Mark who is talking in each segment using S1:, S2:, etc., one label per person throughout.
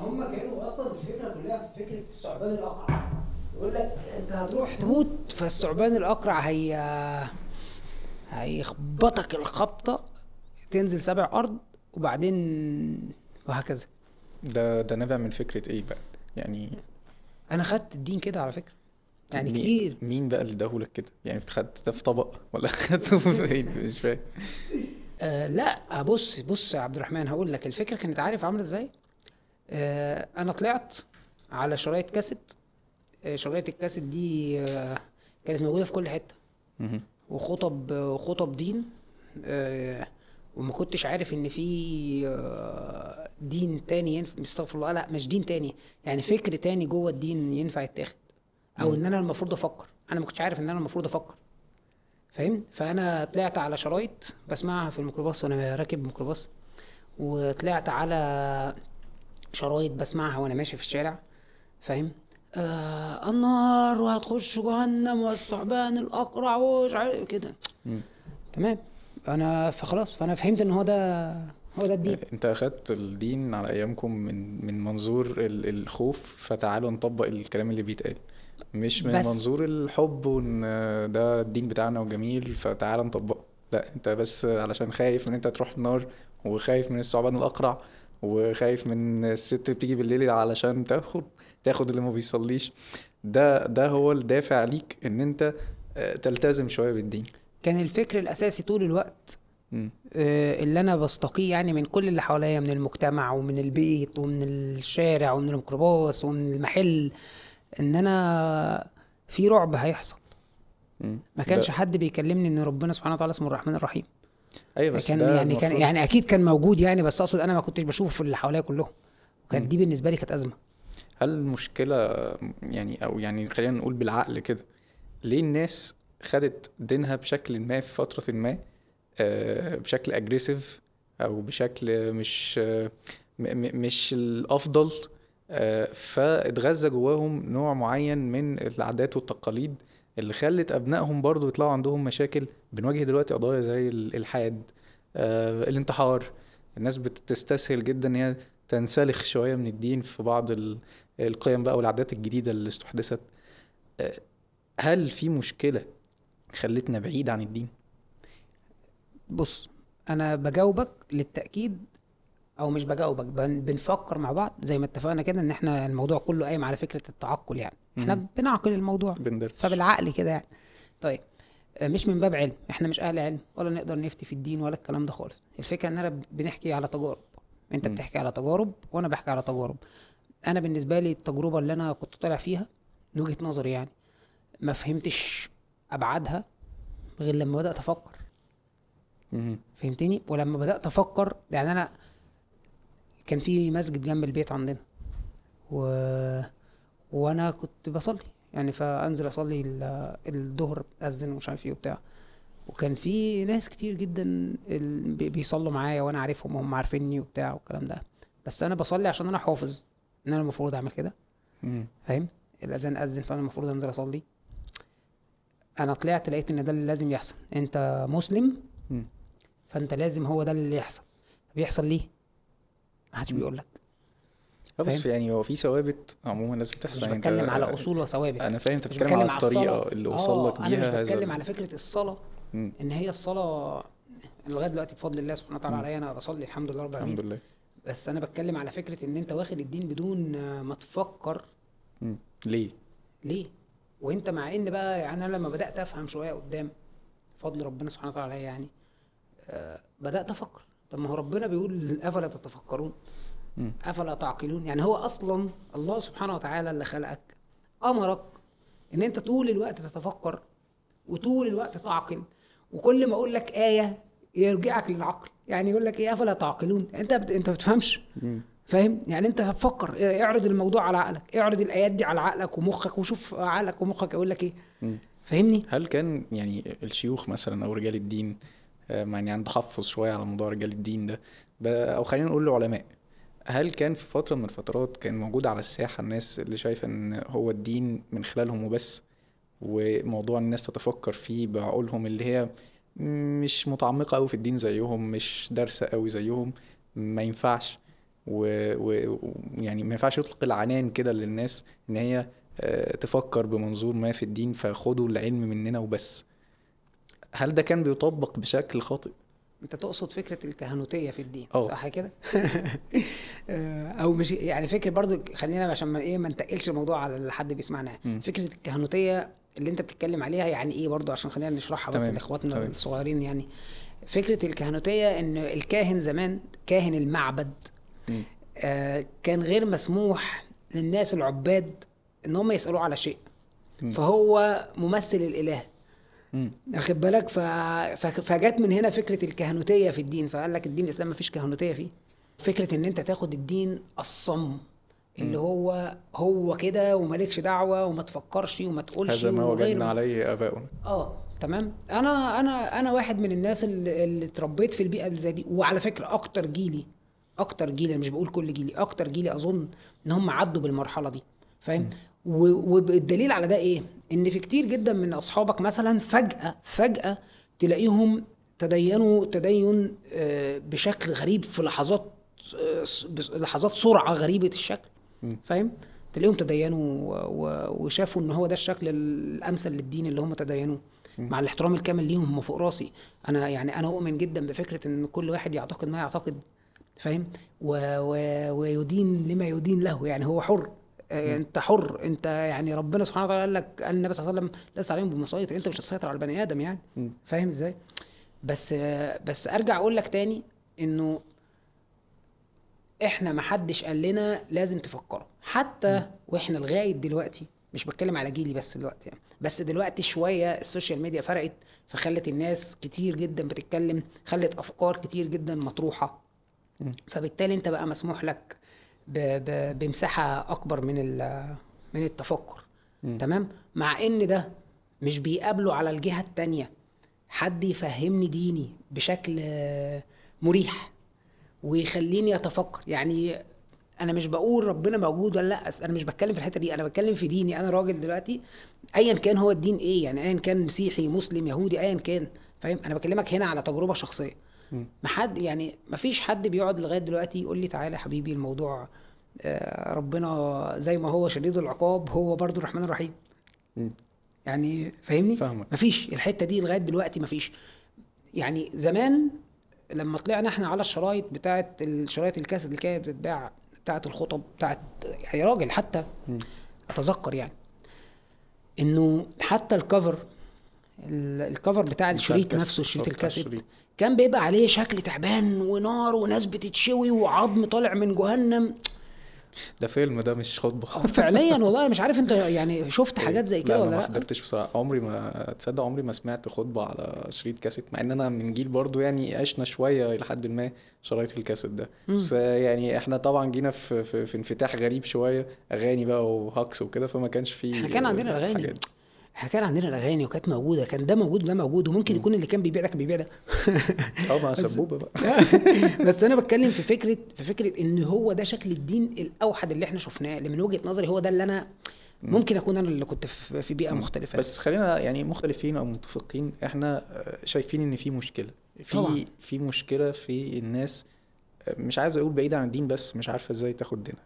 S1: هم كانوا اصلا الفكره كلها في فكره الثعبان الاقرع يقول لك انت هتروح تموت فالثعبان الاقرع هي هيخبطك الخبطه
S2: تنزل سبع ارض وبعدين وهكذا ده ده نبع من فكره ايه بقى يعني انا خدت الدين كده على فكره
S1: يعني مين كتير
S2: مين بقى اللي اداهولك كده يعني خدت ده في طبق ولا خدته بيت مش فاهم
S1: آه لا بص بص يا عبد الرحمن هقول لك الفكره كانت عارف عامله ازاي آه، انا طلعت على شرايط كاسيت آه، شرايط الكاسيت دي آه، كانت موجوده في كل حته وخطب وخطب دين وما كنتش عارف ان في دين تاني ينفع استغفر الله لا مش دين تاني يعني فكر تاني جوه الدين ينفع يتاخد او ان انا المفروض افكر انا ما كنتش عارف ان انا المفروض افكر فاهم فانا طلعت على شرايط بسمعها في الميكروباص وانا راكب ميكروباص وطلعت على شرايط بسمعها وانا ماشي في الشارع فاهم آه النار وهتخش جهنم والثعبان الاقرع ومش عارف كده
S2: تمام انا فخلاص فانا فهمت ان هو ده هو ده الدين انت اخدت الدين على ايامكم من من منظور الخوف فتعالوا نطبق الكلام اللي بيتقال مش من بس. منظور الحب وان ده الدين بتاعنا وجميل فتعالى نطبقه لا انت بس علشان خايف ان انت تروح النار وخايف من الثعبان الاقرع وخايف من الست بتيجي بالليل علشان تاخد تاخد اللي ما بيصليش ده ده هو الدافع ليك ان انت آه، تلتزم شويه بالدين كان الفكر الاساسي طول الوقت
S1: آه، اللي انا بستقيه يعني من كل اللي حواليا من المجتمع ومن البيت ومن الشارع ومن الميكروباص ومن المحل ان انا في رعب هيحصل ما كانش حد بيكلمني ان ربنا سبحانه وتعالى اسمه الرحمن الرحيم ايوه بس كان يعني كان يعني اكيد كان موجود يعني بس اقصد انا ما كنتش بشوفه في اللي حواليا كلهم وكانت دي بالنسبه لي كانت ازمه
S2: هل المشكله يعني او يعني خلينا نقول بالعقل كده ليه الناس خدت دينها بشكل ما في فتره ما آه، بشكل اجريسيف او بشكل مش آه، مش الافضل آه، فاتغذى جواهم نوع معين من العادات والتقاليد اللي خلت ابنائهم برضو يطلعوا عندهم مشاكل بنواجه دلوقتي قضايا زي الالحاد آه، الانتحار الناس بتستسهل جدا ان هي تنسلخ شويه من الدين في بعض القيم بقى والعادات الجديده اللي استحدثت آه، هل في مشكله خلتنا بعيد عن الدين بص
S1: انا بجاوبك للتاكيد او مش بجاوبك بنفكر مع بعض زي ما اتفقنا كده ان احنا الموضوع كله قايم على فكره التعقل يعني احنا بنعقل الموضوع بندرش. فبالعقل كده يعني طيب آه، مش من باب علم احنا مش اهل علم ولا نقدر نفتي في الدين ولا الكلام ده خالص الفكره ان انا بنحكي على تجارب انت م. بتحكي على تجارب وانا بحكي على تجارب انا بالنسبه لي التجربه اللي انا كنت طالع فيها من وجهه نظري يعني ما فهمتش ابعادها غير لما بدات افكر فهمتني ولما بدات افكر يعني انا كان في مسجد جنب البيت عندنا و وانا كنت بصلي يعني فانزل اصلي الظهر اذن ومش عارف ايه وبتاع وكان في ناس كتير جدا بيصلوا معايا وانا عارفهم وهم عارفيني وبتاع والكلام ده بس انا بصلي عشان انا حافظ ان انا المفروض اعمل كده فاهم الاذان اذن فانا المفروض انزل اصلي انا طلعت لقيت ان ده اللي لازم يحصل انت مسلم فانت لازم هو ده اللي يحصل بيحصل ليه ما حدش بيقول لك
S2: لا آه، بس في يعني هو في ثوابت عموما لازم تحصل مش يعني بتكلم يعني على اصول وثوابت انا فاهم انت بتتكلم على الطريقه اللي آه، وصل لك بيها انا مش بتكلم على
S1: فكره الصلاه م. ان هي الصلاه لغايه دلوقتي بفضل الله سبحانه وتعالى عليا انا بصلي الحمد لله رب العالمين الحمد لله بس انا بتكلم على فكره ان انت واخد الدين بدون ما تفكر
S2: م. ليه
S1: ليه وانت مع ان بقى يعني انا لما بدات افهم شويه قدام فضل ربنا سبحانه وتعالى عليا يعني آه بدات افكر طب ما هو ربنا بيقول افلا تتفكرون افلا تعقلون يعني هو اصلا الله سبحانه وتعالى اللي خلقك امرك ان انت طول الوقت تتفكر وطول الوقت تعقل وكل ما اقول لك ايه يرجعك للعقل يعني يقول لك ايه افلا تعقلون يعني انت بت... انت ما بتفهمش فاهم يعني انت هتفكر
S2: اعرض الموضوع على عقلك اعرض الايات دي على عقلك ومخك وشوف عقلك ومخك يقول لك ايه فاهمني هل كان يعني الشيوخ مثلا او رجال الدين آه، يعني عنده تحفظ شويه على موضوع رجال الدين ده او خلينا نقول العلماء هل كان في فترة من الفترات كان موجود على الساحة الناس اللي شايفة ان هو الدين من خلالهم وبس وموضوع الناس تتفكر فيه بعقولهم اللي هي مش متعمقة قوي في الدين زيهم مش دارسة قوي زيهم ما ينفعش ويعني و... يعني ما ينفعش يطلق العنان كده للناس ان هي آه، تفكر بمنظور ما في الدين فخدوا العلم مننا وبس هل ده كان بيطبق بشكل خاطئ انت
S1: تقصد فكره الكهنوتيه في الدين أوه. صح كده آه، او مش يعني فكره برضو خلينا عشان ما ايه ما نتقلش الموضوع على اللي حد بيسمعنا فكره الكهنوتيه اللي انت بتتكلم عليها يعني ايه برضو عشان خلينا نشرحها بس لاخواتنا الصغيرين يعني فكره الكهنوتيه ان الكاهن زمان كاهن المعبد آه كان غير مسموح للناس العباد ان هم يسالوه على شيء م. فهو ممثل الاله واخد بالك فجت من هنا فكره الكهنوتيه في الدين فقال لك الدين الاسلام ما فيش كهنوتيه فيه فكره ان انت تاخد الدين الصم اللي هو هو كده ومالكش دعوه وما تفكرش وما تقولش هذا ما وجدنا
S2: عليه اباؤنا
S1: اه تمام انا انا انا واحد من الناس اللي, اللي اتربيت في البيئه زي دي وعلى فكره اكتر جيلي اكتر جيلي انا مش بقول كل جيلي اكتر جيلي اظن ان هم عدوا بالمرحله دي فاهم والدليل على ده ايه؟ ان في كتير جدا من اصحابك مثلا فجاه فجاه تلاقيهم تدينوا تدين آه، بشكل غريب في لحظات آه، لحظات سرعه غريبه الشكل فاهم؟ تلاقيهم تدينوا وشافوا ان هو ده الشكل الامثل للدين اللي هم تدينوه مع الاحترام الكامل ليهم هم فوق راسي انا يعني انا اؤمن جدا بفكره ان كل واحد يعتقد ما يعتقد فاهم ويدين لما يدين له يعني هو حر آه، انت حر انت يعني ربنا سبحانه وتعالى قال لك قال النبي صلى الله عليه وسلم لست عليهم بمسيطر انت مش هتسيطر على البني ادم يعني فاهم ازاي بس بس ارجع اقول لك تاني انه احنا ما حدش قال لنا لازم تفكروا حتى واحنا لغايه دلوقتي مش بتكلم على جيلي بس دلوقتي يعني بس دلوقتي شويه السوشيال ميديا فرقت فخلت الناس كتير جدا بتتكلم خلت افكار كتير جدا مطروحه فبالتالي انت بقى مسموح لك بمساحه اكبر من من التفكر م. تمام مع ان ده مش بيقابله على الجهه الثانيه حد يفهمني ديني بشكل مريح ويخليني اتفكر يعني انا مش بقول ربنا موجود ولا لا انا مش بتكلم في الحته دي انا بتكلم في ديني انا راجل دلوقتي ايا كان هو الدين ايه يعني ايا كان مسيحي مسلم يهودي ايا كان فاهم انا بكلمك هنا على تجربه شخصيه ما حد يعني ما فيش حد بيقعد لغايه دلوقتي يقول لي تعالى يا حبيبي الموضوع آه، ربنا زي ما هو شديد العقاب هو برضو الرحمن الرحيم يعني فاهمني فاهمك مفيش الحته دي لغايه دلوقتي مفيش يعني زمان لما طلعنا احنا على الشرايط بتاعه الشرايط الكاسيت اللي كانت بتتباع بتاعه الخطب بتاعه يعني راجل حتى م. اتذكر يعني انه حتى الكفر الكفر بتاع الشريط نفسه الشريط الكاسيت كان بيبقى عليه شكل تعبان ونار وناس بتتشوي وعظم طالع من جهنم
S2: ده فيلم ده مش خطبه فعليا والله انا مش عارف انت يعني شفت إيه، حاجات زي كده ولا لا ما حضرتش بصراحه عمري ما تصدق عمري ما سمعت خطبه على شريط كاسيت مع ان انا من جيل برضو يعني عشنا شويه لحد ما شرايط الكاسيت ده بس يعني احنا طبعا جينا في, في, في انفتاح غريب شويه اغاني بقى وهاكس وكده فما كانش في احنا كان عندنا الاغاني
S1: احنا كان عندنا الاغاني وكانت موجوده كان ده موجود وده موجود وممكن يكون اللي كان بيبيع ده كان بيبيع ده
S2: طبعا سبوبه بقى
S1: بس انا بتكلم في فكره في فكره ان هو ده شكل الدين الاوحد اللي احنا شفناه اللي من وجهه نظري هو ده اللي انا ممكن اكون انا اللي كنت في بيئه مختلفه بس خلينا
S2: يعني مختلفين او متفقين احنا شايفين ان في مشكله في طبعا. في مشكله في الناس مش عايز اقول بعيده عن الدين بس مش عارفه ازاي تاخد دينها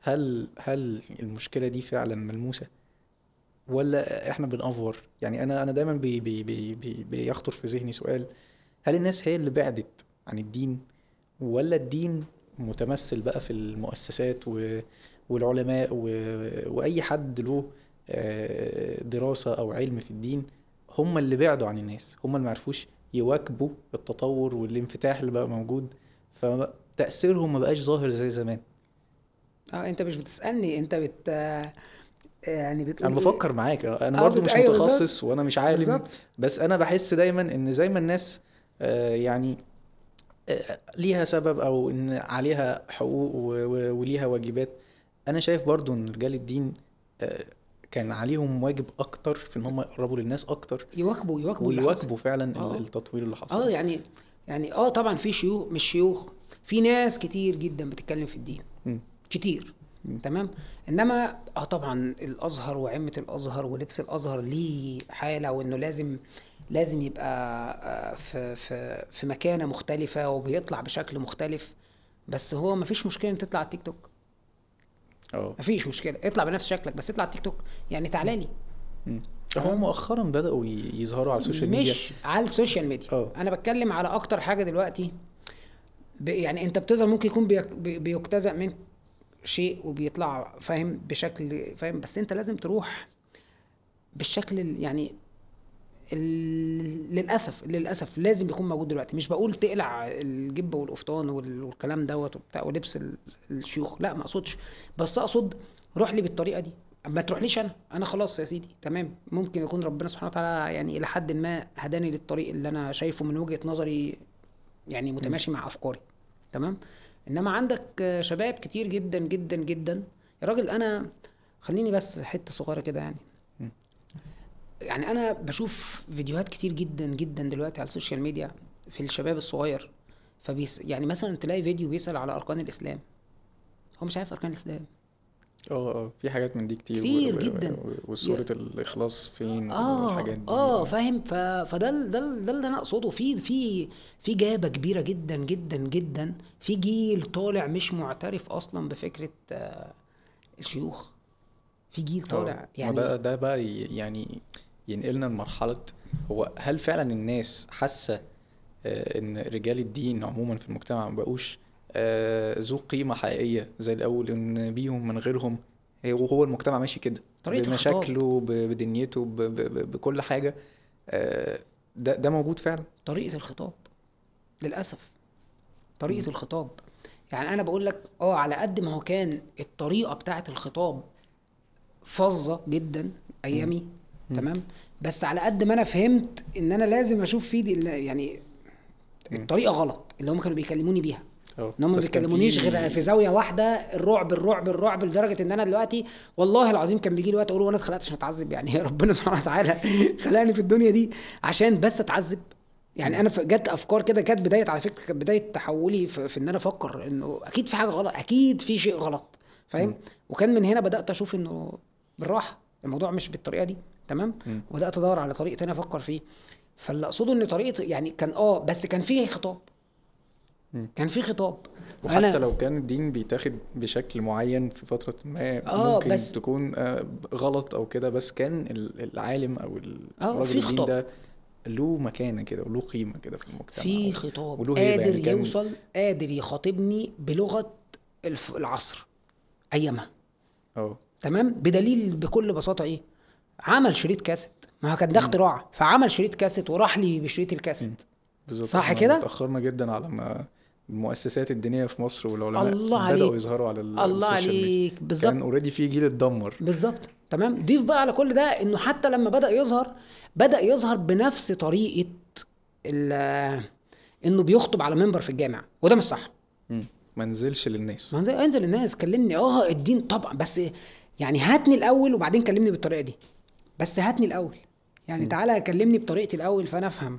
S2: هل هل المشكله دي فعلا ملموسه ولا احنا بنأفور يعني انا انا دايما بي بي بي بي بيخطر في ذهني سؤال هل الناس هي اللي بعدت عن الدين ولا الدين متمثل بقى في المؤسسات و... والعلماء و... واي حد له آه، دراسه او علم في الدين هم اللي بعدوا عن الناس هم اللي معرفوش يواكبوا التطور والانفتاح اللي بقى موجود فتاثيرهم ما بقاش ظاهر زي زمان
S1: اه انت مش بتسالني انت بت يعني بتقول انا إيه؟ بفكر
S2: معاك انا آه، برضه مش أيوة متخصص وانا مش عالم بالزبط. بس انا بحس دايما ان زي ما الناس آه، يعني آه، ليها سبب او ان عليها حقوق وليها واجبات انا شايف برضو ان رجال الدين كان عليهم واجب اكتر في ان هم يقربوا للناس اكتر يواكبوا يواكبوا ويواكبوا فعلا أوه. التطوير اللي حصل اه
S1: يعني يعني اه طبعا في شيوخ مش شيوخ في ناس كتير جدا بتتكلم في الدين م. كتير تمام انما اه طبعا الازهر وعمه الازهر ولبس الازهر ليه حاله وانه لازم لازم يبقى آه، في في في مكانه مختلفه وبيطلع بشكل مختلف بس هو مفيش مشكله ان تطلع على التيك توك اه مفيش مشكله اطلع بنفس شكلك بس اطلع على التيك توك يعني تعالى لي
S2: هو مؤخرا بداوا يظهروا على السوشيال ميديا مش
S1: على السوشيال ميديا آه. انا بتكلم على اكتر حاجه دلوقتي يعني انت بتظهر ممكن يكون بيجتزأ منك شيء وبيطلع فاهم بشكل فاهم بس انت لازم تروح بالشكل يعني للاسف للاسف لازم يكون موجود دلوقتي مش بقول تقلع الجبه والقفطان والكلام دوت وبتاع ولبس الشيوخ لا ما اقصدش بس اقصد روح لي بالطريقه دي ما تروحليش انا انا خلاص يا سيدي تمام ممكن يكون ربنا سبحانه وتعالى يعني الى حد ما هداني للطريق اللي انا شايفه من وجهه نظري يعني متماشي مع افكاري تمام انما عندك شباب كتير جدا جدا جدا يا راجل انا خليني بس حته صغيره كده يعني يعني انا بشوف فيديوهات كتير جدا جدا دلوقتي على السوشيال ميديا في الشباب الصغير فبيس يعني مثلا تلاقي فيديو بيسال على اركان الاسلام هو مش عارف اركان الاسلام
S2: اه،, اه،, اه في حاجات من دي كتير كتير و... جدا وصوره يعني... الاخلاص فين آه والحاجات دي
S1: اه فاهم ف... فده ده ده اللي انا اقصده في في في جابه كبيره جدا جدا جدا في جيل طالع مش معترف اصلا بفكره آه
S2: الشيوخ في جيل آه، طالع أوه. يعني ده ده بقى يعني ينقلنا لمرحله هو هل فعلا الناس حاسه ان رجال الدين عموما في المجتمع ما بقوش آه، ذو قيمه حقيقيه زي الاول ان بيهم من غيرهم وهو المجتمع ماشي كده طريقه بمشاكله بدنيته بكل حاجه آه، ده ده موجود فعلا طريقه الخطاب
S1: للاسف طريقه م. الخطاب يعني انا بقول لك اه على قد ما هو كان الطريقه بتاعه الخطاب فظه جدا ايامي م. تمام بس على قد ما انا فهمت ان انا لازم اشوف في يعني الطريقه غلط اللي هم كانوا بيكلموني بيها ان هم ما بيكلمونيش غير في زاويه واحده الرعب الرعب الرعب لدرجه ان انا دلوقتي والله العظيم كان بيجي لي وقت اقول وانا اتخلقت عشان اتعذب يعني ربنا سبحانه وتعالى خلقني في الدنيا دي عشان بس اتعذب يعني انا جت افكار كده كانت بدايه على فكره كانت بدايه تحولي في, في ان انا افكر انه اكيد في حاجه غلط اكيد في شيء غلط فاهم وكان من هنا بدات اشوف انه بالراحه الموضوع مش بالطريقه دي تمام وبدات ادور على طريق تاني افكر فيه فاللي اقصده ان طريقه يعني كان اه بس كان فيه خطاب
S2: كان في خطاب وحتى أنا... لو كان الدين بيتاخد بشكل معين في فترة ما آه ممكن بس... تكون آه، غلط أو كده بس كان العالم أو آه، الراجل الدين ده له مكانة كده وله قيمة كده في المجتمع في خطاب يعني قادر يعني كان... يوصل
S1: قادر يخاطبني بلغة العصر أيامها اه تمام بدليل بكل بساطة إيه عمل شريط كاسيت ما هو كان ده اختراع فعمل شريط كاسيت وراح لي بشريط الكاسيت
S2: بالظبط صح كده؟ تأخرنا جدا على ما المؤسسات الدينيه في مصر والعلماء الله بداوا يظهروا على الله عليك بالظبط كان اوريدي في جيل اتدمر بالظبط تمام ضيف بقى على كل ده انه حتى لما بدا يظهر
S1: بدا يظهر بنفس طريقه انه بيخطب على منبر في الجامع وده مش صح ما انزلش للناس ما انزل للناس كلمني اه الدين طبعا بس يعني هاتني الاول وبعدين كلمني بالطريقه دي بس هاتني الاول يعني م. تعالى كلمني بطريقتي الاول فانا افهم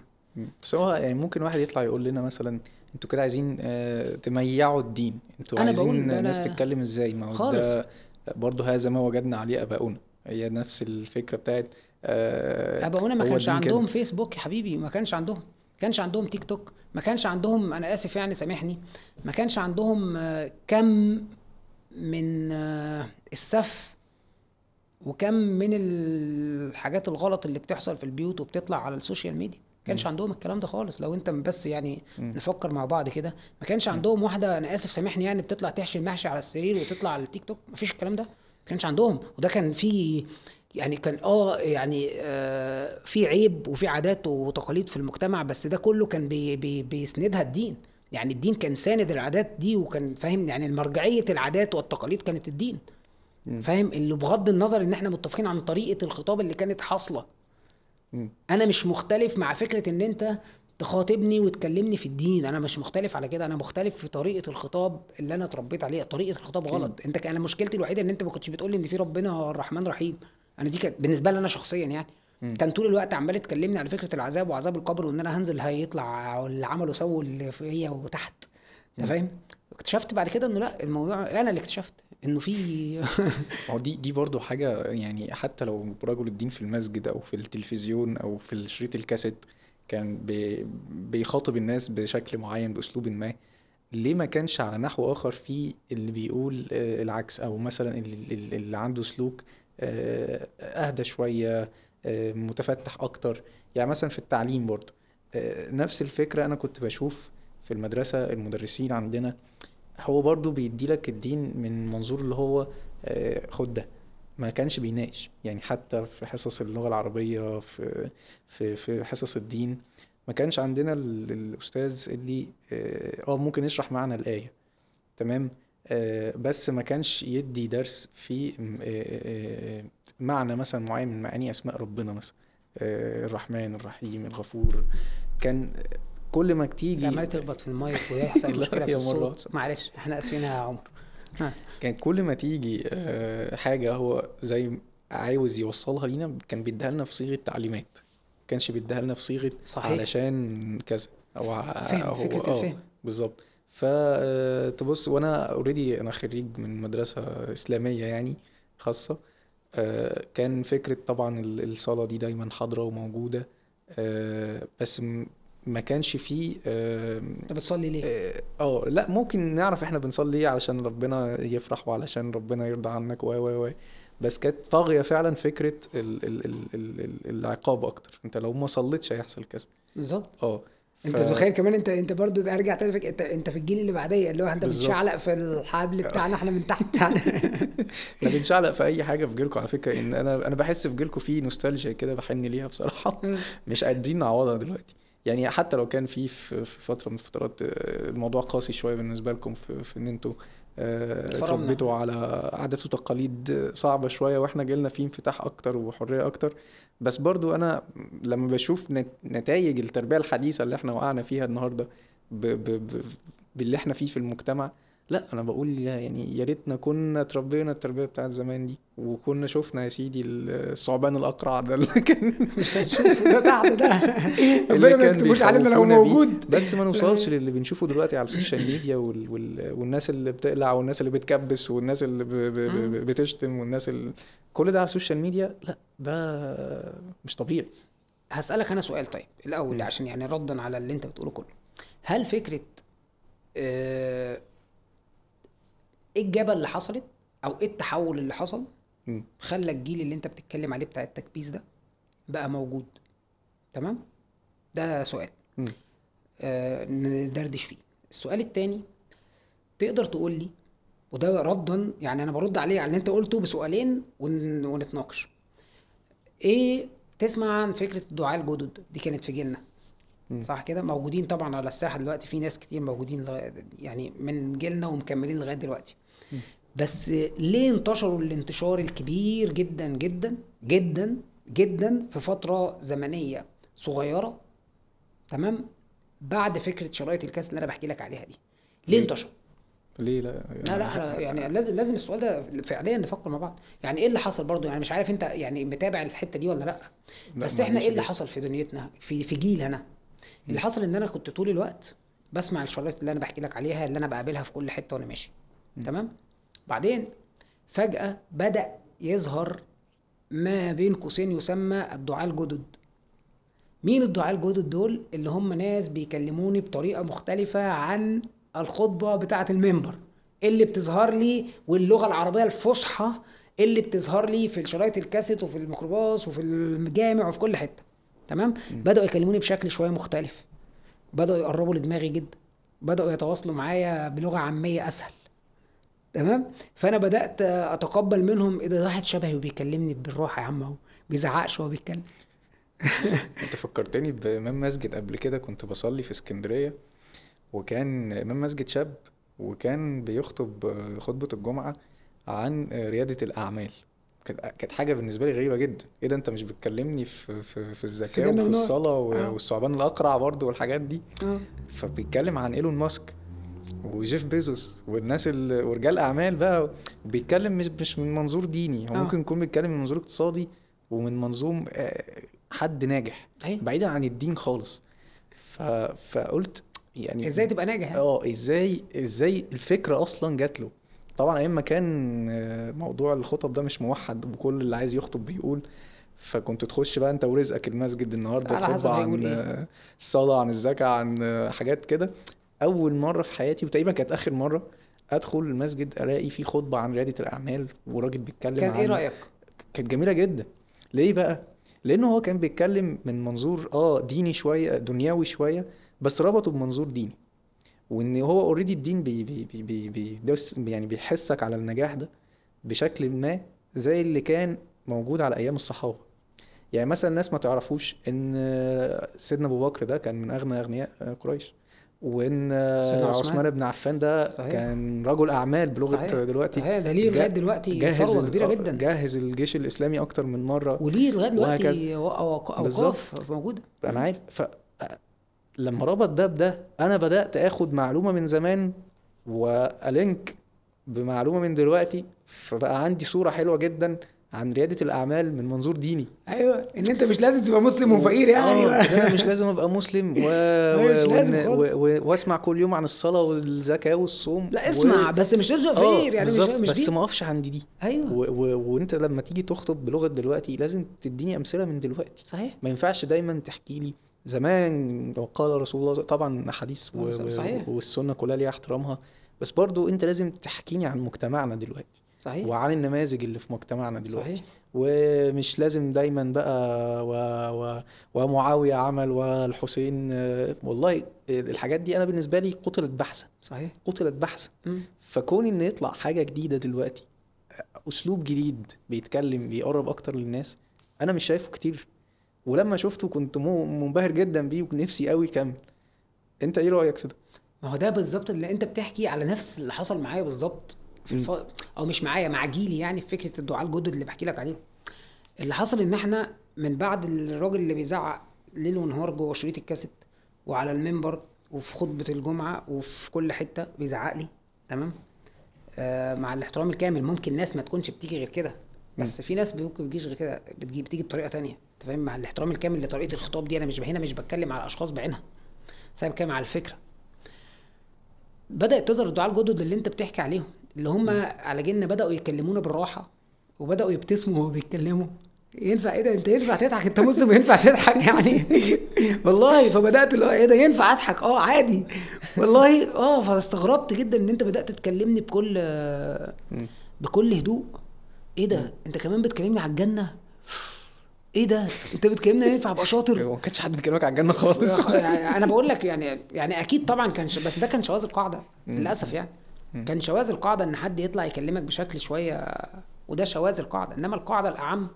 S2: بس هو يعني ممكن واحد يطلع يقول لنا مثلا انتوا كده عايزين آه، تميعوا الدين انتوا عايزين الناس تتكلم ازاي ما هو ده برضه هذا ما وجدنا عليه اباؤنا هي نفس الفكره بتاعت آه، اباؤنا ما كانش عندهم كده.
S1: فيسبوك يا حبيبي ما كانش عندهم ما كانش عندهم تيك توك ما كانش عندهم انا اسف يعني سامحني ما كانش عندهم آه، كم من السف وكم من الحاجات الغلط اللي بتحصل في البيوت وبتطلع على السوشيال ميديا كانش عندهم الكلام ده خالص لو انت بس يعني م. نفكر مع بعض كده ما كانش عندهم واحده انا اسف سامحني يعني بتطلع تحشي المحشي على السرير وتطلع على التيك توك ما فيش الكلام ده ما كانش عندهم وده كان في يعني كان اه يعني آه في عيب وفي عادات وتقاليد في المجتمع بس ده كله كان بي بي بيسندها الدين يعني الدين كان ساند العادات دي وكان فاهم يعني مرجعيه العادات والتقاليد كانت الدين فاهم اللي بغض النظر ان احنا متفقين عن طريقه الخطاب اللي كانت حاصله انا مش مختلف مع فكره ان انت تخاطبني وتكلمني في الدين انا مش مختلف على كده انا مختلف في طريقه الخطاب اللي انا اتربيت عليها طريقه الخطاب غلط انت انا مشكلتي الوحيده ان انت ما كنتش بتقول لي ان في ربنا هو الرحمن الرحيم انا دي كانت بالنسبه لي انا شخصيا يعني م. كان طول الوقت عمال تكلمني على فكره العذاب وعذاب القبر وان انا هنزل هيطلع واللي عمله سووا اللي
S2: فيا وتحت انت فاهم اكتشفت بعد كده انه لا الموضوع انا اللي اكتشفت انه في هو دي دي برضه حاجه يعني حتى لو رجل الدين في المسجد او في التلفزيون او في الشريط الكاسيت كان بي بيخاطب الناس بشكل معين باسلوب ما ليه ما كانش على نحو اخر في اللي بيقول آه، العكس او مثلا اللي, اللي عنده سلوك آه، اهدى شويه آه، متفتح اكتر يعني مثلا في التعليم برضه نفس الفكره انا كنت بشوف في المدرسه المدرسين عندنا هو برضو بيدي لك الدين من منظور اللي هو آه، خد ده ما كانش بيناقش يعني حتى في حصص اللغة العربية في في في حصص الدين ما كانش عندنا الأستاذ اللي اه, آه، ممكن يشرح معنا الآية تمام آه، بس ما كانش يدي درس في معنى مثلا معين من معاني أسماء ربنا مثلا الرحمن الرحيم الغفور كان كل ما تيجي عمال تخبط في المايك ويحصل مشكله في الصوت معلش احنا اسفين يا عمر كان كل ما تيجي آه، حاجه هو زي عاوز يوصلها لينا كان بيديها لنا في صيغه تعليمات ما كانش بيديها لنا في صيغه صحيح. علشان كذا او فاهم فكره آه، الفهم بالظبط فتبص آه، وانا اوريدي انا خريج من مدرسه اسلاميه يعني خاصه كان فكره طبعا الصلاه دي دايما حاضره وموجوده بس ما كانش فيه انت بتصلي ليه؟ آه،, اه لا ممكن نعرف احنا بنصلي ايه علشان ربنا يفرح وعلشان ربنا يرضى عنك و و و بس كانت طاغيه فعلا فكره الـ الـ الـ الـ العقاب اكتر انت لو ما صليتش هيحصل كذا بالظبط اه ف... انت تخيل
S1: كمان انت انت برضه ارجع تاني فك... انت انت في الجيل اللي بعديا اللي هو انت بتشعلق في الحبل آه. بتاعنا احنا من تحت بتاعنا
S2: احنا بنشعلق في اي حاجه في جيلكم على فكره ان انا انا بحس في جيلكم في نوستالجيا كده بحن ليها بصراحه آه. مش قادرين نعوضها دلوقتي يعني حتى لو كان في في فتره من الفترات آه، الموضوع قاسي شويه بالنسبه لكم في, في ان انتوا اتربيتوا آه، على عادات وتقاليد صعبه شويه واحنا جالنا فيه انفتاح اكتر وحريه اكتر بس برضو انا لما بشوف نتائج التربيه الحديثه اللي احنا وقعنا فيها النهارده باللي احنا فيه في المجتمع لا انا بقول يعني يا ريتنا كنا اتربينا التربيه بتاعت زمان دي وكنا شفنا يا سيدي الثعبان الاقرع ده اللي كان مش هنشوفه ده تحت ده اللي كان مش علينا لو موجود بس ما نوصلش للي بنشوفه دلوقتي على السوشيال ميديا وال... وال... والناس اللي بتقلع والناس اللي بتكبس والناس اللي ب... ب... ب... بتشتم والناس اللي... كل ده على السوشيال ميديا لا ده مش طبيعي
S1: هسالك انا سؤال طيب الاول عشان يعني ردا على اللي انت بتقوله كله هل فكره آه ايه الجبل اللي حصلت او ايه التحول اللي حصل خلى الجيل اللي انت بتتكلم عليه بتاع التكبيس ده بقى موجود تمام ده سؤال آه ندردش فيه السؤال الثاني تقدر تقول لي وده ردا يعني انا برد عليه على اللي انت قلته بسؤالين ونتناقش ايه تسمع عن فكره الدعاء الجدد دي كانت في جيلنا صح كده موجودين طبعا على الساحه دلوقتي في ناس كتير موجودين يعني من جيلنا ومكملين لغايه دلوقتي بس ليه انتشروا الانتشار الكبير جدا جدا جدا جدا في فتره زمنيه صغيره تمام بعد فكره شرايط الكاس اللي انا بحكي لك عليها دي ليه انتشر ليه لا يعني لا لا يعني, يعني لازم لازم السؤال ده فعليا نفكر مع بعض يعني ايه اللي حصل برضو يعني مش عارف انت يعني متابع الحته دي ولا لا بس لا احنا ايه اللي حصل في دنيتنا في في انا اللي حصل ان انا كنت طول الوقت بسمع الشرايط اللي انا بحكي لك عليها اللي انا بقابلها في كل حته وانا ماشي تمام بعدين فجأة بدأ يظهر ما بين قوسين يسمى الدعاة الجدد مين الدعاة الجدد دول اللي هم ناس بيكلموني بطريقة مختلفة عن الخطبة بتاعة المنبر اللي بتظهر لي واللغة العربية الفصحى اللي بتظهر لي في شرايط الكاسيت وفي الميكروباص وفي الجامع وفي كل حتة تمام بدأوا يكلموني بشكل شوية مختلف بدأوا يقربوا لدماغي جدا بدأوا يتواصلوا معايا بلغة عامية أسهل تمام فانا بدات اتقبل منهم ايه ده واحد شبهي وبيكلمني بالروح يا عم اهو بيزعقش وهو بيتكلم
S2: انت فكرتني بامام مسجد قبل كده كنت بصلي في اسكندريه وكان امام مسجد شاب وكان بيخطب خطبه الجمعه عن رياده الاعمال كانت حاجه بالنسبه لي غريبه جدا ايه ده انت مش بتكلمني في في, في الزكاه وفي الصلاه آه. والثعبان الاقرع برضه والحاجات دي آه. فبيتكلم عن ايلون ماسك وجيف بيزوس والناس ورجال اعمال بقى بيتكلم مش مش من منظور ديني هو أوه. ممكن يكون بيتكلم من منظور اقتصادي ومن منظوم آه، حد ناجح بعيدا عن الدين خالص ف... فقلت يعني ازاي تبقى ناجح يعني؟ اه ازاي ازاي الفكره اصلا جات له طبعا ايام ما كان آه، موضوع الخطب ده مش موحد وكل اللي عايز يخطب بيقول فكنت تخش بقى انت ورزقك المسجد النهارده خطبه عن إيه. آه، الصلاه عن الزكاه عن حاجات كده اول مره في حياتي وتقريبا كانت اخر مره ادخل المسجد الاقي فيه خطبه عن رياده الاعمال وراجل بيتكلم كان ايه رايك كانت جميله جدا ليه بقى لانه هو كان بيتكلم من منظور اه ديني شويه دنيوي شويه بس ربطه بمنظور ديني وان هو اوريدي الدين بي بي بي بي يعني بيحسك على النجاح ده بشكل ما زي اللي كان موجود على ايام الصحابه يعني مثلا الناس ما تعرفوش ان سيدنا ابو بكر ده كان من اغنى اغنياء قريش وان عثمان. عثمان بن عفان ده صحيح. كان رجل اعمال بلغه صحيح. دلوقتي صحيح ده ليه لغايه دلوقتي ثروه كبيره جدا جهز الجيش الاسلامي اكتر من مره وليه لغايه دلوقتي
S1: اوقاف موجوده
S2: انا عارف لما ربط ده بده انا بدات اخد معلومه من زمان والينك بمعلومه من دلوقتي فبقى عندي صوره حلوه جدا عن رياده الاعمال من منظور ديني ايوه ان انت مش لازم تبقى مسلم وفقير يعني آه، انا مش لازم ابقى مسلم و... لازم و... و... واسمع كل يوم عن الصلاه والزكاه والصوم لا اسمع و... بس مش لازم فقير يعني مش, مش بس ما اقفش عند دي ايوه و... و... وانت لما تيجي تخطب بلغه دلوقتي لازم تديني امثله من دلوقتي صحيح ما ينفعش دايما تحكي لي زمان وقال رسول الله طبعا حديث و... صحيح. والسنه كلها ليها احترامها بس برضو انت لازم تحكيني عن مجتمعنا دلوقتي صحيح وعن النماذج اللي في مجتمعنا دلوقتي صحيح. ومش لازم دايما بقى و... و... ومعاويه عمل والحسين والله الحاجات دي انا بالنسبه لي قتلت بحثا صحيح قتلت بحثا فكون ان يطلع حاجه جديده دلوقتي اسلوب جديد بيتكلم بيقرب اكتر للناس انا مش شايفه كتير ولما شفته كنت منبهر جدا بيه ونفسي قوي كمل انت ايه رايك في ده
S1: ما هو ده بالظبط اللي انت بتحكي على نفس اللي حصل معايا بالظبط في الف... او مش معايا مع جيلي يعني في فكره الدعاء الجدد اللي بحكي لك عليه اللي حصل ان احنا من بعد الراجل اللي بيزعق ليل ونهار جوه شريط الكاسيت وعلى المنبر وفي خطبه الجمعه وفي كل حته بيزعق لي تمام آه مع الاحترام الكامل ممكن ناس ما تكونش بتيجي غير كده بس في ناس ممكن بتجيش غير كده بتجي بتيجي بطريقه تانية انت فاهم مع الاحترام الكامل لطريقه الخطاب دي انا مش هنا مش بتكلم على اشخاص بعينها سايب كام بتكلم على الفكره بدات تظهر الدعاء الجدد اللي انت بتحكي عليهم اللي هم على جيلنا بداوا يكلمونا بالراحه وبداوا يبتسموا وهو بيتكلموا ينفع ايه ده انت ينفع تضحك انت مسلم ينفع تضحك يعني والله فبدات اللي هو ايه ده ينفع اضحك اه عادي والله اه فاستغربت جدا ان انت بدات تكلمني بكل بكل هدوء ايه ده انت كمان بتكلمني على الجنه ايه ده انت بتكلمني ينفع
S2: ابقى شاطر ما كانش حد بيكلمك على الجنه خالص انا
S1: بقول لك يعني يعني اكيد طبعا كان بس ده كان شواذ القاعده للاسف يعني كان شواذ القاعده ان حد يطلع يكلمك بشكل شويه وده شواذ القاعده انما القاعده الاعم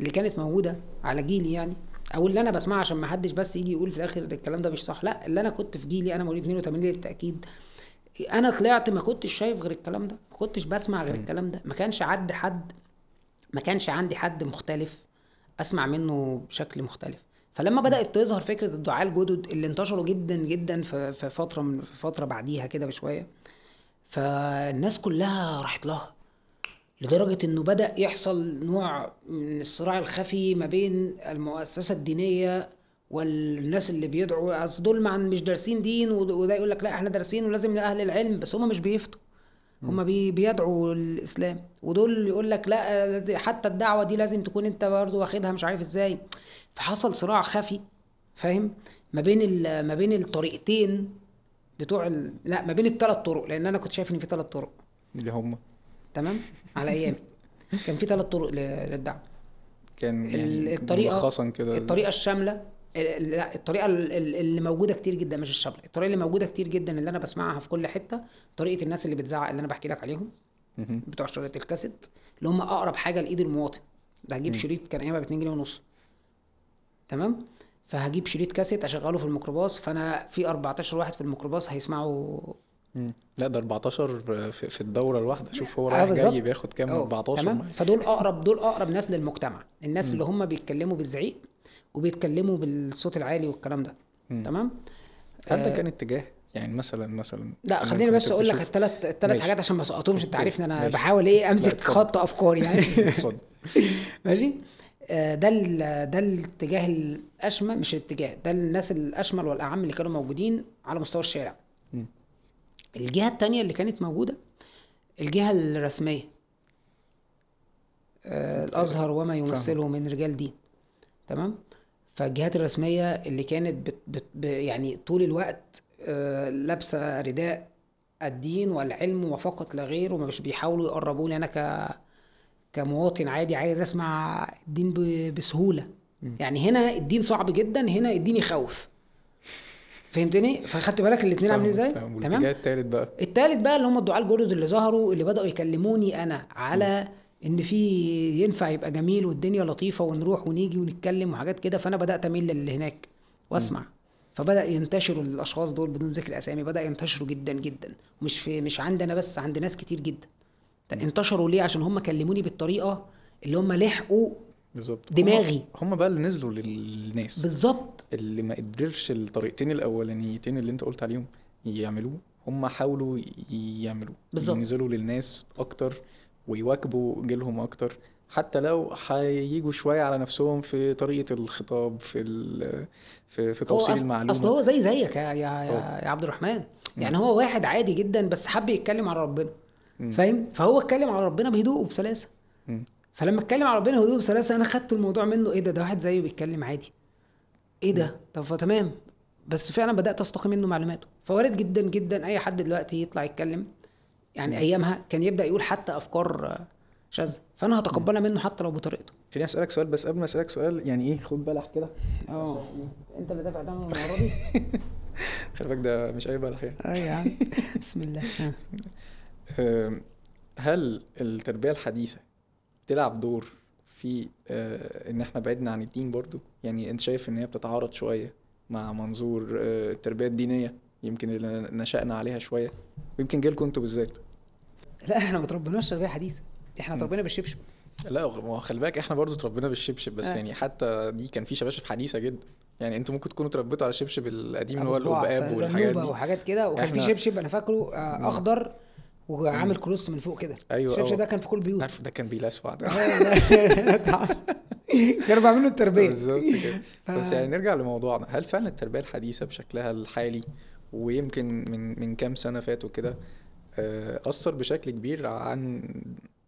S1: اللي كانت موجوده على جيلي يعني او اللي انا بسمعها عشان ما حدش بس يجي يقول في الاخر الكلام ده مش صح لا اللي انا كنت في جيلي انا مواليد 82 للتاكيد انا طلعت ما كنتش شايف غير الكلام ده ما كنتش بسمع غير الكلام ده ما كانش عد حد ما كانش عندي حد مختلف اسمع منه بشكل مختلف فلما بدات تظهر فكره الدعاه الجدد اللي انتشروا جدا جدا في فتره من في فتره بعديها كده بشويه فالناس كلها راحت لها لدرجة انه بدأ يحصل نوع من الصراع الخفي ما بين المؤسسة الدينية والناس اللي بيدعوا اصل دول ما مش دارسين دين وده يقول لك لا احنا دارسين ولازم اهل العلم بس هم مش بيفتوا هم بي بيدعوا الاسلام ودول يقول لك لا حتى الدعوه دي لازم تكون انت برضه واخدها مش عارف ازاي فحصل صراع خفي فاهم ما بين ما بين الطريقتين بتوع ال... لا ما بين الثلاث طرق لان انا كنت شايف ان في ثلاث طرق اللي هم تمام على ايامي كان في ثلاث طرق للدعم
S2: كان يعني الطريقه ملخصا كده الطريقه
S1: الشامله لا الطريقه اللي موجوده كتير جدا مش الشامله الطريقه اللي موجوده كتير جدا اللي انا بسمعها في كل حته طريقه الناس اللي بتزعق اللي انا بحكي لك عليهم بتوع شريط الكاسيت اللي هم اقرب حاجه لايد المواطن ده هجيب شريط كان ايامها ب 2 جنيه ونص تمام فهجيب شريط كاسيت اشغله في الميكروباص فانا في 14 واحد في الميكروباص هيسمعوا
S2: لا ده 14 في, الدوره الواحده شوف هو آه، رايح جاي بياخد كام 14 تمام فدول اقرب
S1: دول اقرب ناس للمجتمع الناس م. اللي هم بيتكلموا بالزعيق وبيتكلموا بالصوت العالي والكلام ده تمام هل ده آه، كان اتجاه
S2: يعني مثلا مثلا لا خليني بس اقول لك الثلاث الثلاث حاجات عشان ما سقطهمش انت عارفني انا ماشي. بحاول ايه امسك خط
S1: افكار يعني اتفضل ماشي ده ده الاتجاه الاشمل مش الاتجاه ده الناس الاشمل والاعم اللي كانوا موجودين على مستوى الشارع م. الجهه الثانيه اللي كانت موجوده الجهه الرسميه آه، الازهر وما يمثله من رجال دين تمام فالجهات الرسميه اللي كانت بت بت يعني طول الوقت آه، لابسه رداء الدين والعلم وفقط لا غير ومش بيحاولوا يقربوني انا ك كمواطن عادي عايز اسمع الدين بسهوله م. يعني هنا الدين صعب جدا هنا الدين يخوف فهمتني فخدت بالك الاثنين عاملين ازاي تمام التالت بقى التالت بقى اللي هم الدعاء الجدد اللي ظهروا اللي بداوا يكلموني انا على م. ان في ينفع يبقى جميل والدنيا لطيفه ونروح ونيجي ونتكلم وحاجات كده فانا بدات اميل للي هناك واسمع م. فبدا ينتشروا الاشخاص دول بدون ذكر اسامي بدا ينتشروا جدا جدا مش في مش عندي انا بس عند ناس كتير جدا انتشروا ليه عشان هم
S2: كلموني بالطريقه اللي هم لحقوا بالظبط دماغي هم بقى اللي نزلوا للناس بالظبط اللي ما قدرش الطريقتين الاولانيتين اللي انت قلت عليهم يعملوه هم حاولوا يعملوه بالظبط ينزلوا للناس اكتر ويواكبوا جيلهم اكتر حتى لو هيجوا شويه على نفسهم في طريقه الخطاب في في, في توصيل أصل المعلومه اصل هو زي زيك
S1: يا يا, يا عبد الرحمن يعني هو واحد عادي جدا بس حب يتكلم عن ربنا فاهم فهو اتكلم على ربنا بهدوء وبسلاسه فلما اتكلم على ربنا بهدوء وبسلاسه انا خدت الموضوع منه ايه ده ده واحد زيه بيتكلم عادي ايه ده طب فتمام بس فعلا بدات استقي منه معلوماته فوارد جدا جدا اي حد دلوقتي يطلع يتكلم يعني ايامها كان يبدا يقول حتى افكار
S2: شاذه فانا هتقبلها منه حتى لو بطريقته خليني اسالك سؤال بس قبل ما اسالك سؤال يعني ايه خد بالك كده اه إيه؟ انت اللي دافع دم المره دي خلي بالك ده مش اي بلح يعني
S1: ايوه بسم الله آه.
S2: هل التربية الحديثة بتلعب دور في آه، ان احنا بعدنا عن الدين برضو يعني انت شايف ان هي بتتعارض شوية مع منظور آه، التربية الدينية يمكن اللي نشأنا عليها شوية ويمكن جيلكم انتوا بالذات لا احنا ما تربيناش تربية حديثة احنا تربينا بالشبشب لا ما خلي بالك احنا برضو اتربينا بالشبشب بس آه. يعني حتى دي كان في شباشب حديثه جدا يعني انتوا ممكن تكونوا اتربيتوا على الشبشب القديم اللي هو القباب والحاجات دي وحاجات
S1: كده وكان في شبشب انا فاكره آه، اخضر وعامل كروس من فوق كده ايوه الشبشب أه. ده كان في كل بيوت عارف
S2: ده كان بيلاس بعض آه، كانوا بيعملوا التربيه بالظبط كده بس يعني نرجع لموضوعنا هل فعلا التربيه الحديثه بشكلها الحالي ويمكن من من كام سنه فاتوا كده آه، اثر بشكل كبير عن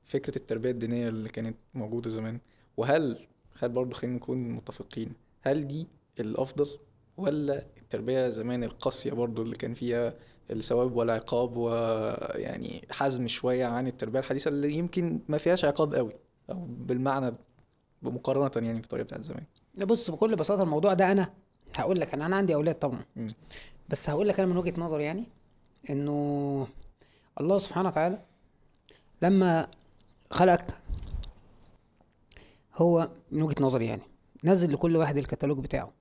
S2: فكره التربيه الدينيه اللي كانت موجوده زمان وهل هل برضه خلينا نكون متفقين هل دي الافضل ولا التربيه زمان القاسيه برضه اللي كان فيها الثواب والعقاب ويعني حزم شويه عن التربيه الحديثه اللي يمكن ما فيهاش عقاب قوي او بالمعنى مقارنه يعني بالطريقه بتاعت زمان
S1: بص بكل بساطه الموضوع ده انا هقول لك انا انا عندي اولاد طبعا م. بس هقول لك انا من وجهه نظري يعني انه الله سبحانه وتعالى لما خلقك هو من وجهه نظري يعني نزل لكل واحد الكتالوج بتاعه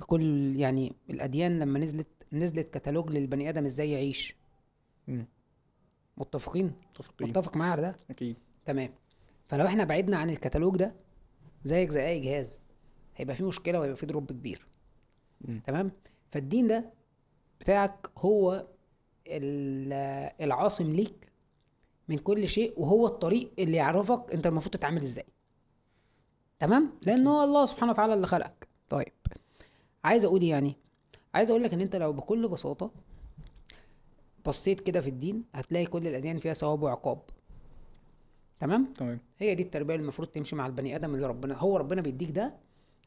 S1: لكل يعني الاديان لما نزلت نزلت كتالوج للبني ادم ازاي يعيش مم. متفقين متفقين متفق معايا على ده اكيد تمام فلو احنا بعدنا عن الكتالوج ده زيك زي اي جهاز هيبقى فيه مشكله وهيبقى فيه دروب كبير مم. تمام فالدين ده بتاعك هو العاصم ليك من كل شيء وهو الطريق اللي يعرفك انت المفروض تتعامل ازاي تمام لان هو الله سبحانه وتعالى اللي خلقك طيب عايز اقول يعني عايز اقول لك ان انت لو بكل بساطه بصيت كده في الدين هتلاقي كل الاديان فيها ثواب وعقاب تمام تمام هي دي التربيه اللي المفروض تمشي مع البني ادم اللي ربنا هو ربنا بيديك ده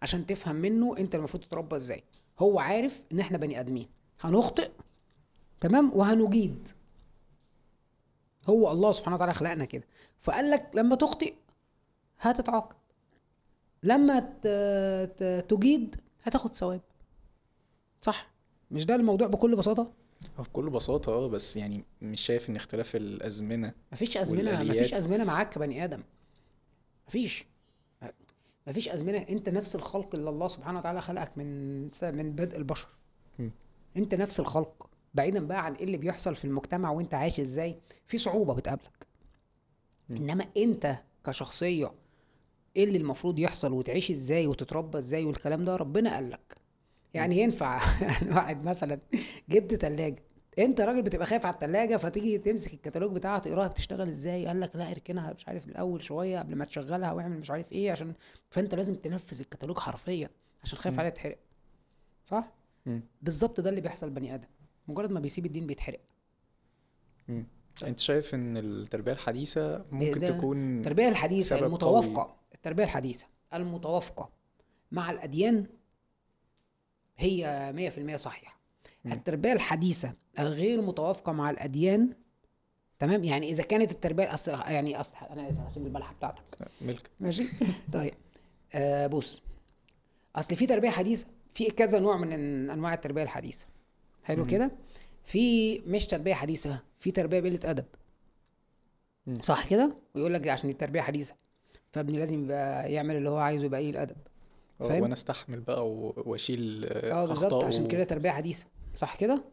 S1: عشان تفهم منه انت المفروض تتربى ازاي هو عارف ان احنا بني ادمين هنخطئ تمام وهنجيد هو الله سبحانه وتعالى خلقنا كده فقال لك لما تخطئ هتتعاقب لما تجيد هتاخد ثواب صح
S2: مش ده الموضوع بكل بساطه بكل بساطه اه بس يعني مش شايف ان اختلاف الازمنه مفيش ازمنه مفيش ازمنه
S1: معاك كبني ادم مفيش مفيش ازمنه انت نفس الخلق اللي الله سبحانه وتعالى خلقك من من بدء البشر م. انت نفس الخلق بعيدا بقى عن ايه اللي بيحصل في المجتمع وانت عايش ازاي في صعوبه بتقابلك م. انما انت كشخصيه ايه اللي المفروض يحصل وتعيش ازاي وتتربى ازاي والكلام ده ربنا قال لك يعني ينفع واحد مثلا جبت ثلاجه انت راجل بتبقى خايف على الثلاجه فتيجي تمسك الكتالوج بتاعها تقراها بتشتغل ازاي قال لك لا اركنها مش عارف الاول شويه قبل ما تشغلها واعمل مش عارف ايه عشان فانت لازم تنفذ الكتالوج حرفيا عشان خايف عليها تتحرق صح بالظبط ده اللي بيحصل بني ادم مجرد ما بيسيب الدين بيتحرق
S2: انت شايف ان التربيه الحديثه ممكن تكون التربيه الحديثه المتوافقه
S1: التربيه الحديثه المتوافقه مع الاديان هي 100% صحيحه التربيه الحديثه الغير متوافقه مع الاديان تمام يعني اذا كانت التربيه يعني أص... يعني اصل انا اسف هسيب البلحه بتاعتك آه، ملك ماشي طيب آه بص اصل في تربيه حديثه في كذا نوع من انواع التربيه الحديثه حلو كده في مش تربيه حديثه في تربيه بقله ادب صح كده ويقول لك عشان التربيه حديثه فابني لازم يبقى يعمل اللي هو عايزه يبقى قليل الادب أه، فاهم؟ وانا
S2: استحمل بقى واشيل اه بالظبط عشان كده
S1: تربيه حديثه صح كده؟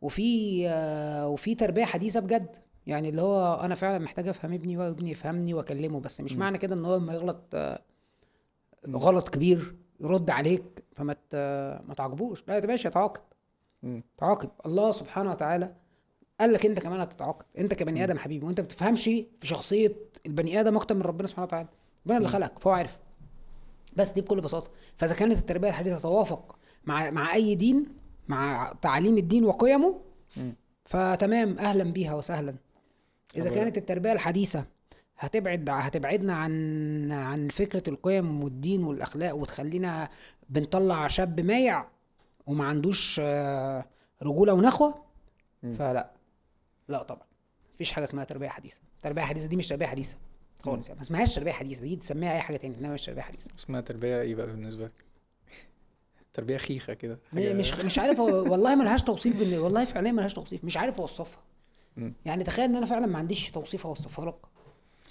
S1: وفي آه وفي تربيه حديثه بجد يعني اللي هو انا فعلا محتاج افهم ابني وابني يفهمني واكلمه بس مش م. معنى كده ان هو لما يغلط آه غلط كبير يرد عليك فما ما تعاقبوش لا يا باشا تعاقب تعاقب الله سبحانه وتعالى قال لك انت كمان هتتعاقب انت كبني ادم حبيبي وانت ما بتفهمش في شخصيه البني ادم اكتر من ربنا سبحانه وتعالى ربنا اللي خلقك فهو عارف بس دي بكل بساطه فاذا كانت التربيه الحديثه تتوافق مع مع اي دين مع تعاليم الدين وقيمه فتمام اهلا بيها وسهلا اذا كانت التربيه الحديثه هتبعد هتبعدنا عن عن فكره القيم والدين والاخلاق وتخلينا بنطلع شاب مايع وما عندوش آه، رجوله ونخوه فلا لا طبعا مفيش حاجه اسمها تربيه حديثه التربيه الحديثه دي مش تربيه حديثه خالص يعني ما اسمهاش تربيه حديثه دي تسميها اي حاجه تانية انما مش تربيه حديثه
S2: اسمها تربيه ايه بقى بالنسبه لك؟ تربيه خيخه كده مش مش عارف
S1: والله ما لهاش توصيف بال... والله فعليا لهاش توصيف مش عارف اوصفها يعني تخيل ان انا فعلا ما عنديش توصيف اوصفها لك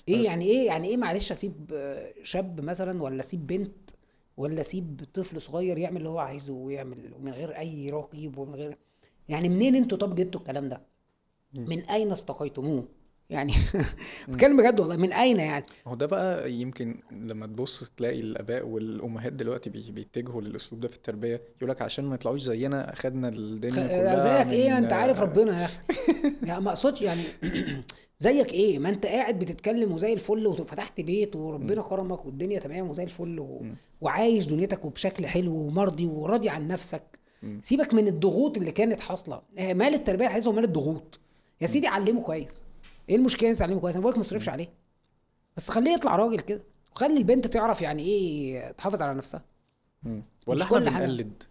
S1: ايه يعني ايه يعني ايه معلش اسيب شاب مثلا ولا اسيب بنت ولا اسيب طفل صغير يعمل اللي هو عايزه ويعمل من غير اي رقيب ومن غير يعني منين انتوا طب جبتوا الكلام ده؟ من اين استقيتموه؟ يعني بتكلم بجد والله من اين يعني
S2: هو ده بقى يمكن لما تبص تلاقي الاباء والامهات دلوقتي بيتجهوا للاسلوب ده في التربيه يقول لك عشان ما يطلعوش زينا خدنا الدنيا خ... كلها زيك ايه انت عارف
S1: آه. ربنا يا اخي يعني ما اقصدش يعني زيك ايه ما انت قاعد بتتكلم وزي الفل وفتحت بيت وربنا كرمك والدنيا تمام وزي الفل و... وعايش دنيتك وبشكل حلو ومرضي وراضي عن نفسك سيبك من الضغوط اللي كانت حاصله آه، مال التربيه عايزه مال الضغوط يا سيدي علمه كويس ايه المشكله انت تعلمه كويس انا بقولك ما تصرفش عليه بس خليه يطلع راجل كده وخلي البنت تعرف يعني ايه تحافظ على نفسها
S2: ولا احنا بنقلد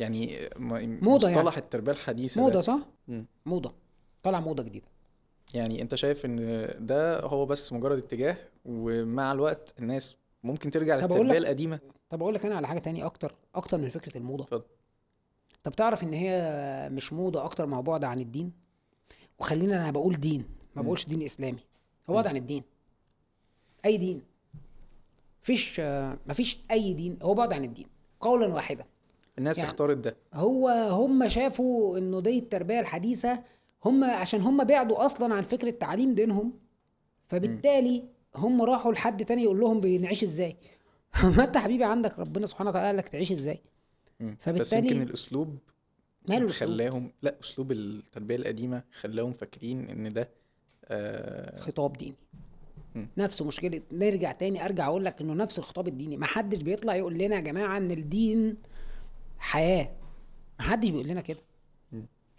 S2: يعني موضة يعني. مصطلح يعني. التربيه الحديثه موضه ده. صح؟ مم. موضه طالع موضه جديده يعني انت شايف ان ده هو بس مجرد اتجاه ومع الوقت الناس ممكن ترجع للتربيه القديمه طب اقول لك انا على حاجه تانية
S1: اكتر اكتر من فكره الموضه اتفضل طب تعرف ان هي مش موضه اكتر ما هو بعد عن الدين وخلينا انا بقول دين ما بقولش دين اسلامي هو واضح عن الدين اي دين مفيش مفيش اي دين هو بعد عن الدين قولا واحدا
S2: الناس يعني اختارت ده
S1: هو هم شافوا انه دي التربيه الحديثه هم عشان هم بعدوا اصلا عن فكره تعليم دينهم فبالتالي هم راحوا لحد تاني يقول لهم بنعيش ازاي ما انت حبيبي عندك ربنا سبحانه وتعالى قال لك تعيش ازاي
S2: فبالتالي بس يمكن الاسلوب ماله خلاهم لا اسلوب التربيه القديمه خلاهم فاكرين ان ده آه، خطاب ديني
S1: نفس مشكله نرجع تاني ارجع اقول لك انه نفس الخطاب الديني ما حدش بيطلع يقول لنا يا جماعه ان
S2: الدين حياه ما حدش بيقول لنا كده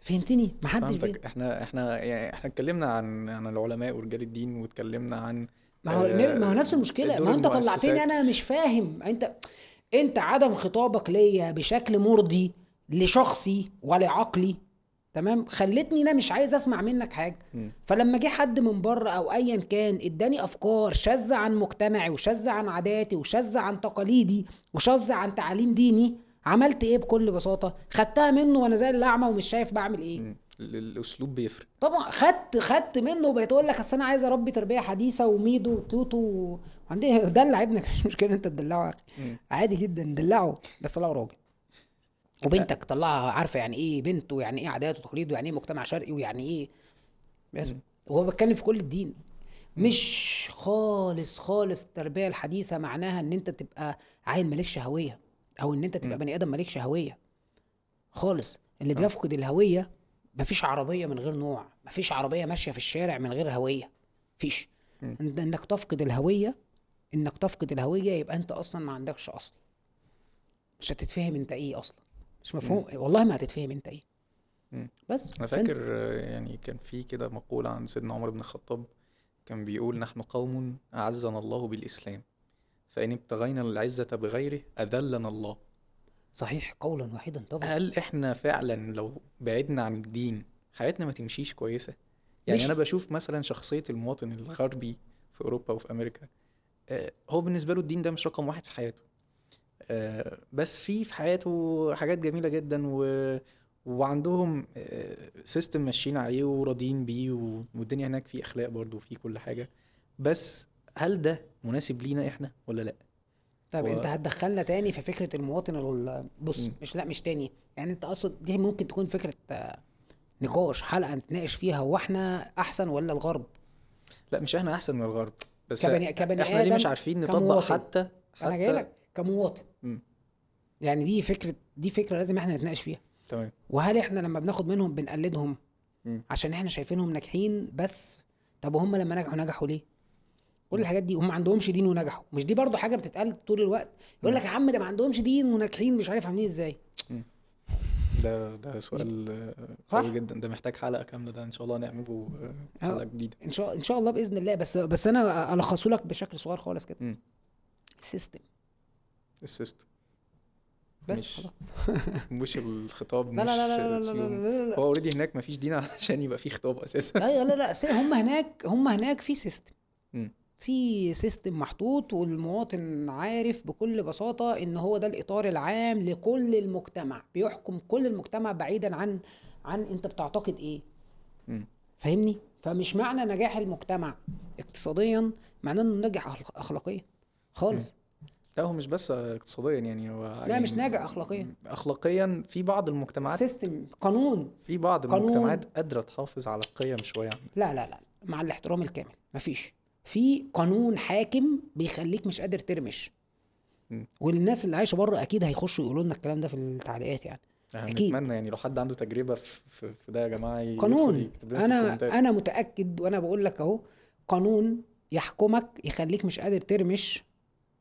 S2: فهمتني ما حدش بي... احنا احنا يعني احنا اتكلمنا عن عن العلماء ورجال الدين واتكلمنا عن ما هو ما هو نفس المشكله ما انت طلعتني
S1: انا مش فاهم انت انت عدم خطابك ليا بشكل مرضي لشخصي ولعقلي تمام خلتني انا مش عايز اسمع منك حاجه م. فلما جه حد من بره او ايا كان اداني افكار شاذه عن مجتمعي وشاذه عن عاداتي وشاذه عن تقاليدي وشاذه عن تعاليم ديني عملت ايه بكل بساطه خدتها منه وانا زي الاعمى ومش شايف بعمل ايه م.
S2: الاسلوب بيفرق
S1: طبعا خدت خدت منه وبقيت اقول لك اصل انا عايز اربي تربيه حديثه وميدو وتوتو عندي دلع ابنك مش مشكله انت تدلعه يا اخي عادي جدا دلعه بس لو راجل وبنتك طلعها عارفه يعني ايه بنت ويعني ايه عادات وتقاليد ويعني ايه مجتمع شرقي ويعني ايه بس وهو بتكلم في كل الدين مش خالص خالص التربيه الحديثه معناها ان انت تبقى عيل مالكش هويه او ان انت تبقى بني ادم مالكش هويه خالص اللي آه. بيفقد الهويه مفيش عربيه من غير نوع مفيش عربيه ماشيه في الشارع من غير هويه مفيش انك تفقد الهويه انك تفقد الهويه يبقى انت اصلا ما عندكش اصل مش هتتفهم انت ايه اصلا مش مفهوم مم. والله ما هتتفهم انت ايه
S2: بس انا فاكر يعني كان في كده مقولة عن سيدنا عمر بن الخطاب كان بيقول نحن قوم أعزنا الله بالإسلام فإن ابتغينا العزة بغيره أذلنا الله صحيح قولا واحدا طبعا هل احنا فعلا لو بعدنا عن الدين حياتنا ما تمشيش كويسة يعني مش... أنا بشوف مثلا شخصية المواطن الغربي في أوروبا وفي أمريكا آه، هو بالنسبة له الدين ده مش رقم واحد في حياته آه، بس في في حياته حاجات جميله جدا و وعندهم سيستم آه، ماشيين عليه وراضيين بيه والدنيا هناك في اخلاق برضه وفي كل حاجه بس هل ده مناسب لينا احنا ولا لا طب و... انت
S1: هتدخلنا تاني في فكره المواطن ال... بص م. مش لا مش تاني يعني انت اقصد دي ممكن تكون فكره آه، نقاش حلقه نتناقش فيها هو احنا احسن ولا الغرب لا مش احنا احسن من الغرب بس كبني كبني احنا ليه مش عارفين نطبق كمواطن. حتى, حتى انا جاي لك كمواطن يعني دي فكره دي فكره لازم احنا نتناقش فيها تمام وهل احنا لما بناخد منهم بنقلدهم م. عشان احنا شايفينهم ناجحين بس طب وهم لما نجحوا نجحوا ليه كل الحاجات دي هم ما عندهمش دين ونجحوا مش دي برضو حاجه بتتقال طول الوقت يقول لك يا عم ده ما عندهمش دين وناجحين مش عارف عاملين ازاي
S2: م. ده ده سؤال قوي جدا ده محتاج حلقه كامله ده ان شاء الله نعمله
S1: حلقه آه. جديده ان شاء ان شاء الله باذن الله بس بس انا الخصه لك بشكل صغير خالص كده السيستم
S2: السيستم بس خلاص مش الخطاب مش لا لا لا لا لا, لا, لا, لا هو اوريدي هناك ما فيش دين عشان يبقى في خطاب اساسا
S1: أيوة، لا لا لا هم هناك هم هناك في سيستم في سيستم محطوط والمواطن عارف بكل بساطه ان هو ده الاطار العام لكل المجتمع بيحكم كل المجتمع بعيدا عن عن انت بتعتقد ايه فاهمني فمش معنى نجاح المجتمع اقتصاديا معناه انه نجح اخلاقيا خالص
S2: لا هو مش بس اقتصاديا يعني هو لا يعني مش ناجح اخلاقيا اخلاقيا في بعض المجتمعات سيستم قانون في بعض قانون. المجتمعات قادره تحافظ على القيم شويه لا لا لا مع الاحترام الكامل مفيش في
S1: قانون حاكم بيخليك مش قادر ترمش والناس اللي عايشه بره اكيد هيخشوا
S2: يقولوا لنا الكلام ده في التعليقات يعني اكيد نتمنى يعني لو حد عنده تجربه في, في ده يا جماعه قانون انا انا
S1: متاكد وانا بقول لك اهو قانون يحكمك يخليك مش قادر ترمش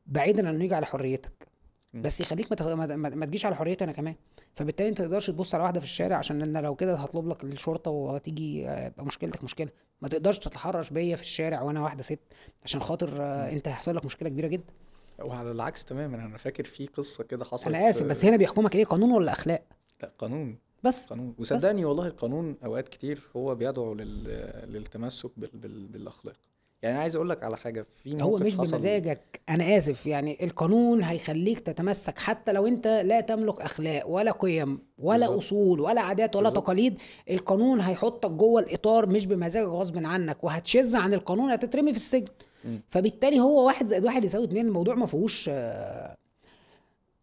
S1: بعيدا عن انه يجي على حريتك بس يخليك ما, ما... تجيش على حريتي انا كمان فبالتالي انت ما تقدرش تبص على واحده في الشارع عشان انا لو كده هطلب لك الشرطه وهتيجي آه، يبقى مشكلتك مشكله ما تقدرش تتحرش بيا في الشارع وانا واحده ست عشان خاطر آه، انت هيحصل لك مشكله كبيره جدا
S2: وعلى العكس تماما انا فاكر في قصه كده حصلت انا اسف بس هنا بيحكمك
S1: ايه قانون ولا اخلاق لا قانون بس
S2: قانون وصدقني والله القانون اوقات كتير هو بيدعو للتمسك بالاخلاق يعني انا عايز اقول لك على حاجه في هو مش بمزاجك
S1: انا اسف يعني القانون هيخليك تتمسك حتى لو انت لا تملك اخلاق ولا قيم ولا بالزبط. اصول ولا عادات ولا بالزبط. تقاليد القانون هيحطك جوه الاطار مش بمزاجك غصب عنك وهتشذ عن القانون هتترمي في السجن م. فبالتالي هو واحد زائد واحد يساوي اتنين الموضوع ما فيهوش آه،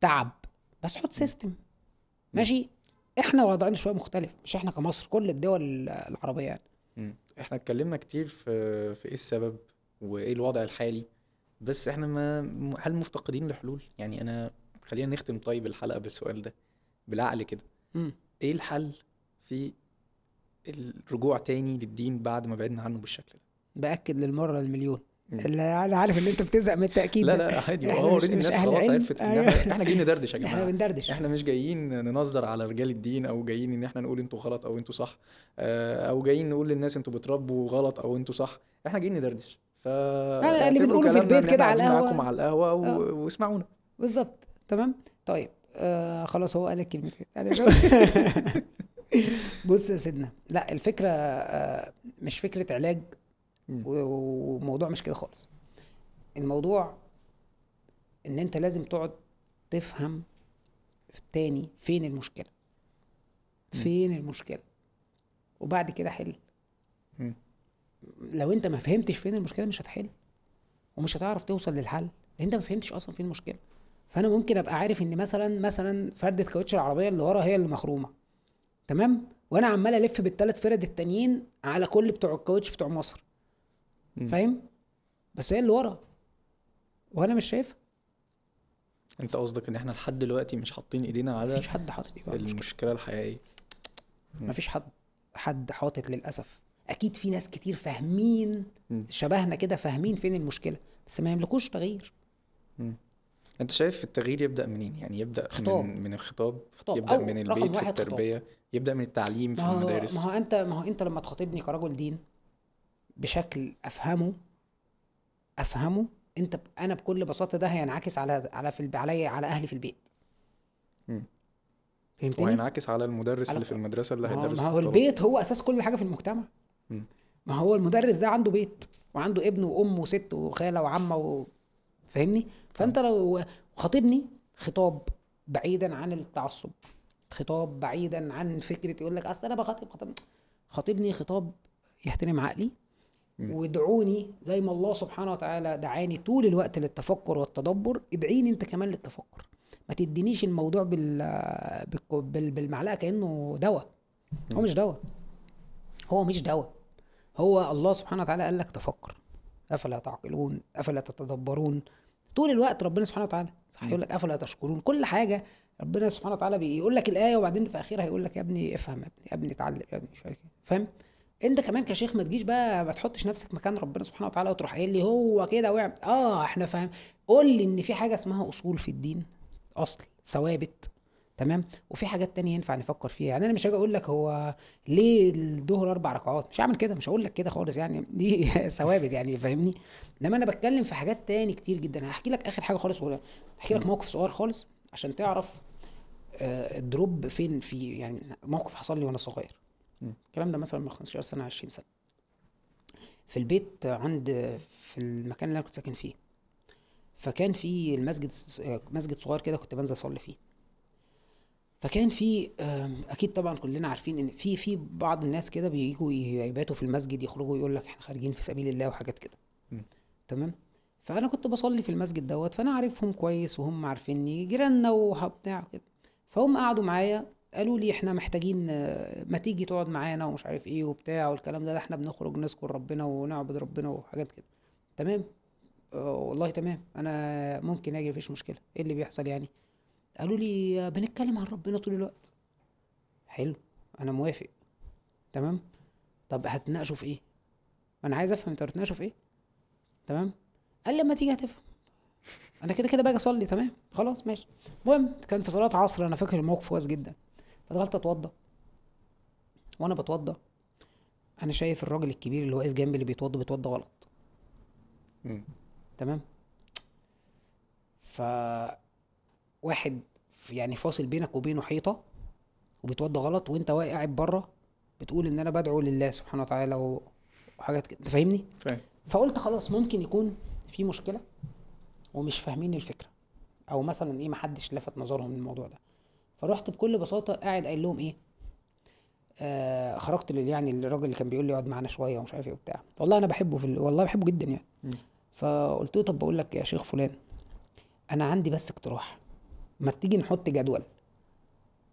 S1: تعب بس حط سيستم ماشي احنا وضعنا شويه مختلف مش احنا كمصر كل الدول
S2: العربيه يعني احنا اتكلمنا كتير في في ايه السبب وايه الوضع الحالي بس احنا ما هل مفتقدين لحلول يعني انا خلينا نختم طيب الحلقه بالسؤال ده بالعقل كده ايه الحل في الرجوع تاني للدين بعد ما بعدنا عنه بالشكل ده باكد للمره المليون انا عارف ان انت بتزهق من التاكيد لا لا عادي هو اوريدي الناس خلاص عرفت ان احنا أيوه. احنا جايين ندردش يا جماعه احنا بندردش احنا مش جايين ننظر على رجال الدين او جايين ان احنا نقول انتوا غلط او انتوا صح آه، او جايين نقول للناس انتوا بتربوا غلط او انتوا صح احنا جايين ندردش ف اللي بنقوله في البيت كده على القهوه معاكم على القهوه و... آه. واسمعونا
S1: بالظبط تمام طيب آه خلاص هو قال لك كلمتين بص يا سيدنا لا الفكره آه مش فكره علاج والموضوع مش كده خالص الموضوع ان انت لازم تقعد تفهم تاني فين المشكله فين م. المشكله وبعد كده حل م. لو انت ما فهمتش فين المشكله مش هتحل ومش هتعرف توصل للحل لان انت ما فهمتش اصلا فين المشكله فانا ممكن ابقى عارف ان مثلا مثلا فرده كاوتش العربيه اللي ورا هي اللي مخرومه تمام وانا عمال الف بالثلاث فرد التانيين على كل بتوع الكاوتش بتوع مصر فاهم بس هي اللي
S2: ورا وانا مش شايفها انت قصدك ان احنا لحد دلوقتي مش حاطين ايدينا على مفيش حد حاطط ايده المشكله الحقيقيه مفيش حد حد
S1: حاطط للاسف اكيد في ناس كتير فاهمين شبهنا كده فاهمين فين المشكله
S2: بس ما يملكوش تغيير م. انت شايف التغيير يبدا منين يعني يبدا خطاب. من من الخطاب خطاب. يبدا من البيت في التربيه خطاب. يبدا من التعليم في المدارس ما هو
S1: انت ما هو انت لما تخاطبني كرجل دين بشكل افهمه افهمه انت ب... انا بكل بساطه ده هينعكس على على في الب... على اهلي في البيت
S2: امم فهمتني وهينعكس على المدرس على... اللي في المدرسه اللي هيدرس ما هو البيت
S1: هو اساس كل حاجه في المجتمع م. ما هو المدرس ده عنده بيت وعنده ابن وام وست وخاله وعمه و... فاهمني فانت لو خاطبني خطاب بعيدا عن التعصب خطاب بعيدا عن فكره يقول لك اصل انا بخاطب خطبني خاطبني خطاب يحترم عقلي وادعوني زي ما الله سبحانه وتعالى دعاني طول الوقت للتفكر والتدبر ادعيني انت كمان للتفكر ما تدينيش الموضوع بال... بال... بالمعلقه كانه دواء هو مش دواء هو مش دواء هو الله سبحانه وتعالى قال لك تفكر افلا تعقلون افلا تتدبرون طول الوقت ربنا سبحانه وتعالى صح يقول لك افلا تشكرون كل حاجه ربنا سبحانه وتعالى بيقول لك الايه وبعدين في اخرها يقول لك يا ابني افهم يا ابني يا ابني اتعلم يا ابني مش إيه. فاهم انت كمان كشيخ ما تجيش بقى ما تحطش نفسك مكان ربنا سبحانه وتعالى وتروح قايل لي هو كده ويعمل اه احنا فاهم قول لي ان في حاجه اسمها اصول في الدين اصل ثوابت تمام وفي حاجات تانية ينفع نفكر فيها يعني انا مش هاجي اقول لك هو ليه الظهر اربع ركعات مش هعمل كده مش هقول لك كده خالص يعني دي ثوابت يعني فاهمني انما انا بتكلم في حاجات تاني كتير جدا هحكي لك اخر حاجه خالص هحكي لك موقف صغير خالص عشان تعرف آه، الدروب فين في يعني موقف حصل لي وانا صغير الكلام ده مثلا من 15 سنه 20 سنه في البيت عند في المكان اللي انا كنت ساكن فيه فكان في المسجد مسجد صغير كده كنت بنزل اصلي فيه فكان في اكيد طبعا كلنا عارفين ان في في بعض الناس كده بييجوا يباتوا في المسجد يخرجوا يقول لك احنا خارجين في سبيل الله وحاجات كده تمام فانا كنت بصلي في المسجد دوت فانا عارفهم كويس وهم عارفيني جيراننا وبتاع كده فهم قعدوا معايا قالوا لي احنا محتاجين آه، ما تيجي تقعد معانا ومش عارف ايه وبتاع والكلام ده, ده احنا بنخرج نذكر ربنا ونعبد ربنا وحاجات كده تمام آه، والله تمام انا ممكن اجي مفيش مشكله ايه اللي بيحصل يعني قالوا لي آه، بنتكلم عن ربنا طول الوقت حلو انا موافق تمام طب هتناقشوا في ايه انا عايز افهم انتوا هتناقشوا في ايه تمام قال لما تيجي هتفهم انا كده كده باجي اصلي تمام خلاص ماشي المهم كان في صلاه عصر انا فاكر الموقف كويس جدا فدخلت اتوضى وانا بتوضى انا شايف الراجل الكبير اللي واقف جنبي اللي بيتوضى بيتوضى غلط م. تمام ف واحد يعني فاصل بينك وبينه حيطه وبيتوضى غلط وانت قاعد بره بتقول ان انا بدعو لله سبحانه وتعالى وحاجات كده انت فاهمني؟ فاهم فقلت خلاص ممكن يكون في مشكله ومش فاهمين الفكره او مثلا ايه محدش لفت نظرهم للموضوع ده فروحت بكل بساطه قاعد قايل لهم ايه آه خرجت لل يعني الراجل اللي كان بيقول لي اقعد معانا شويه ومش عارف ايه وبتاع والله انا بحبه في ال... والله بحبه جدا يعني م. فقلت له طب بقول لك يا شيخ فلان انا عندي بس اقتراح ما تيجي نحط جدول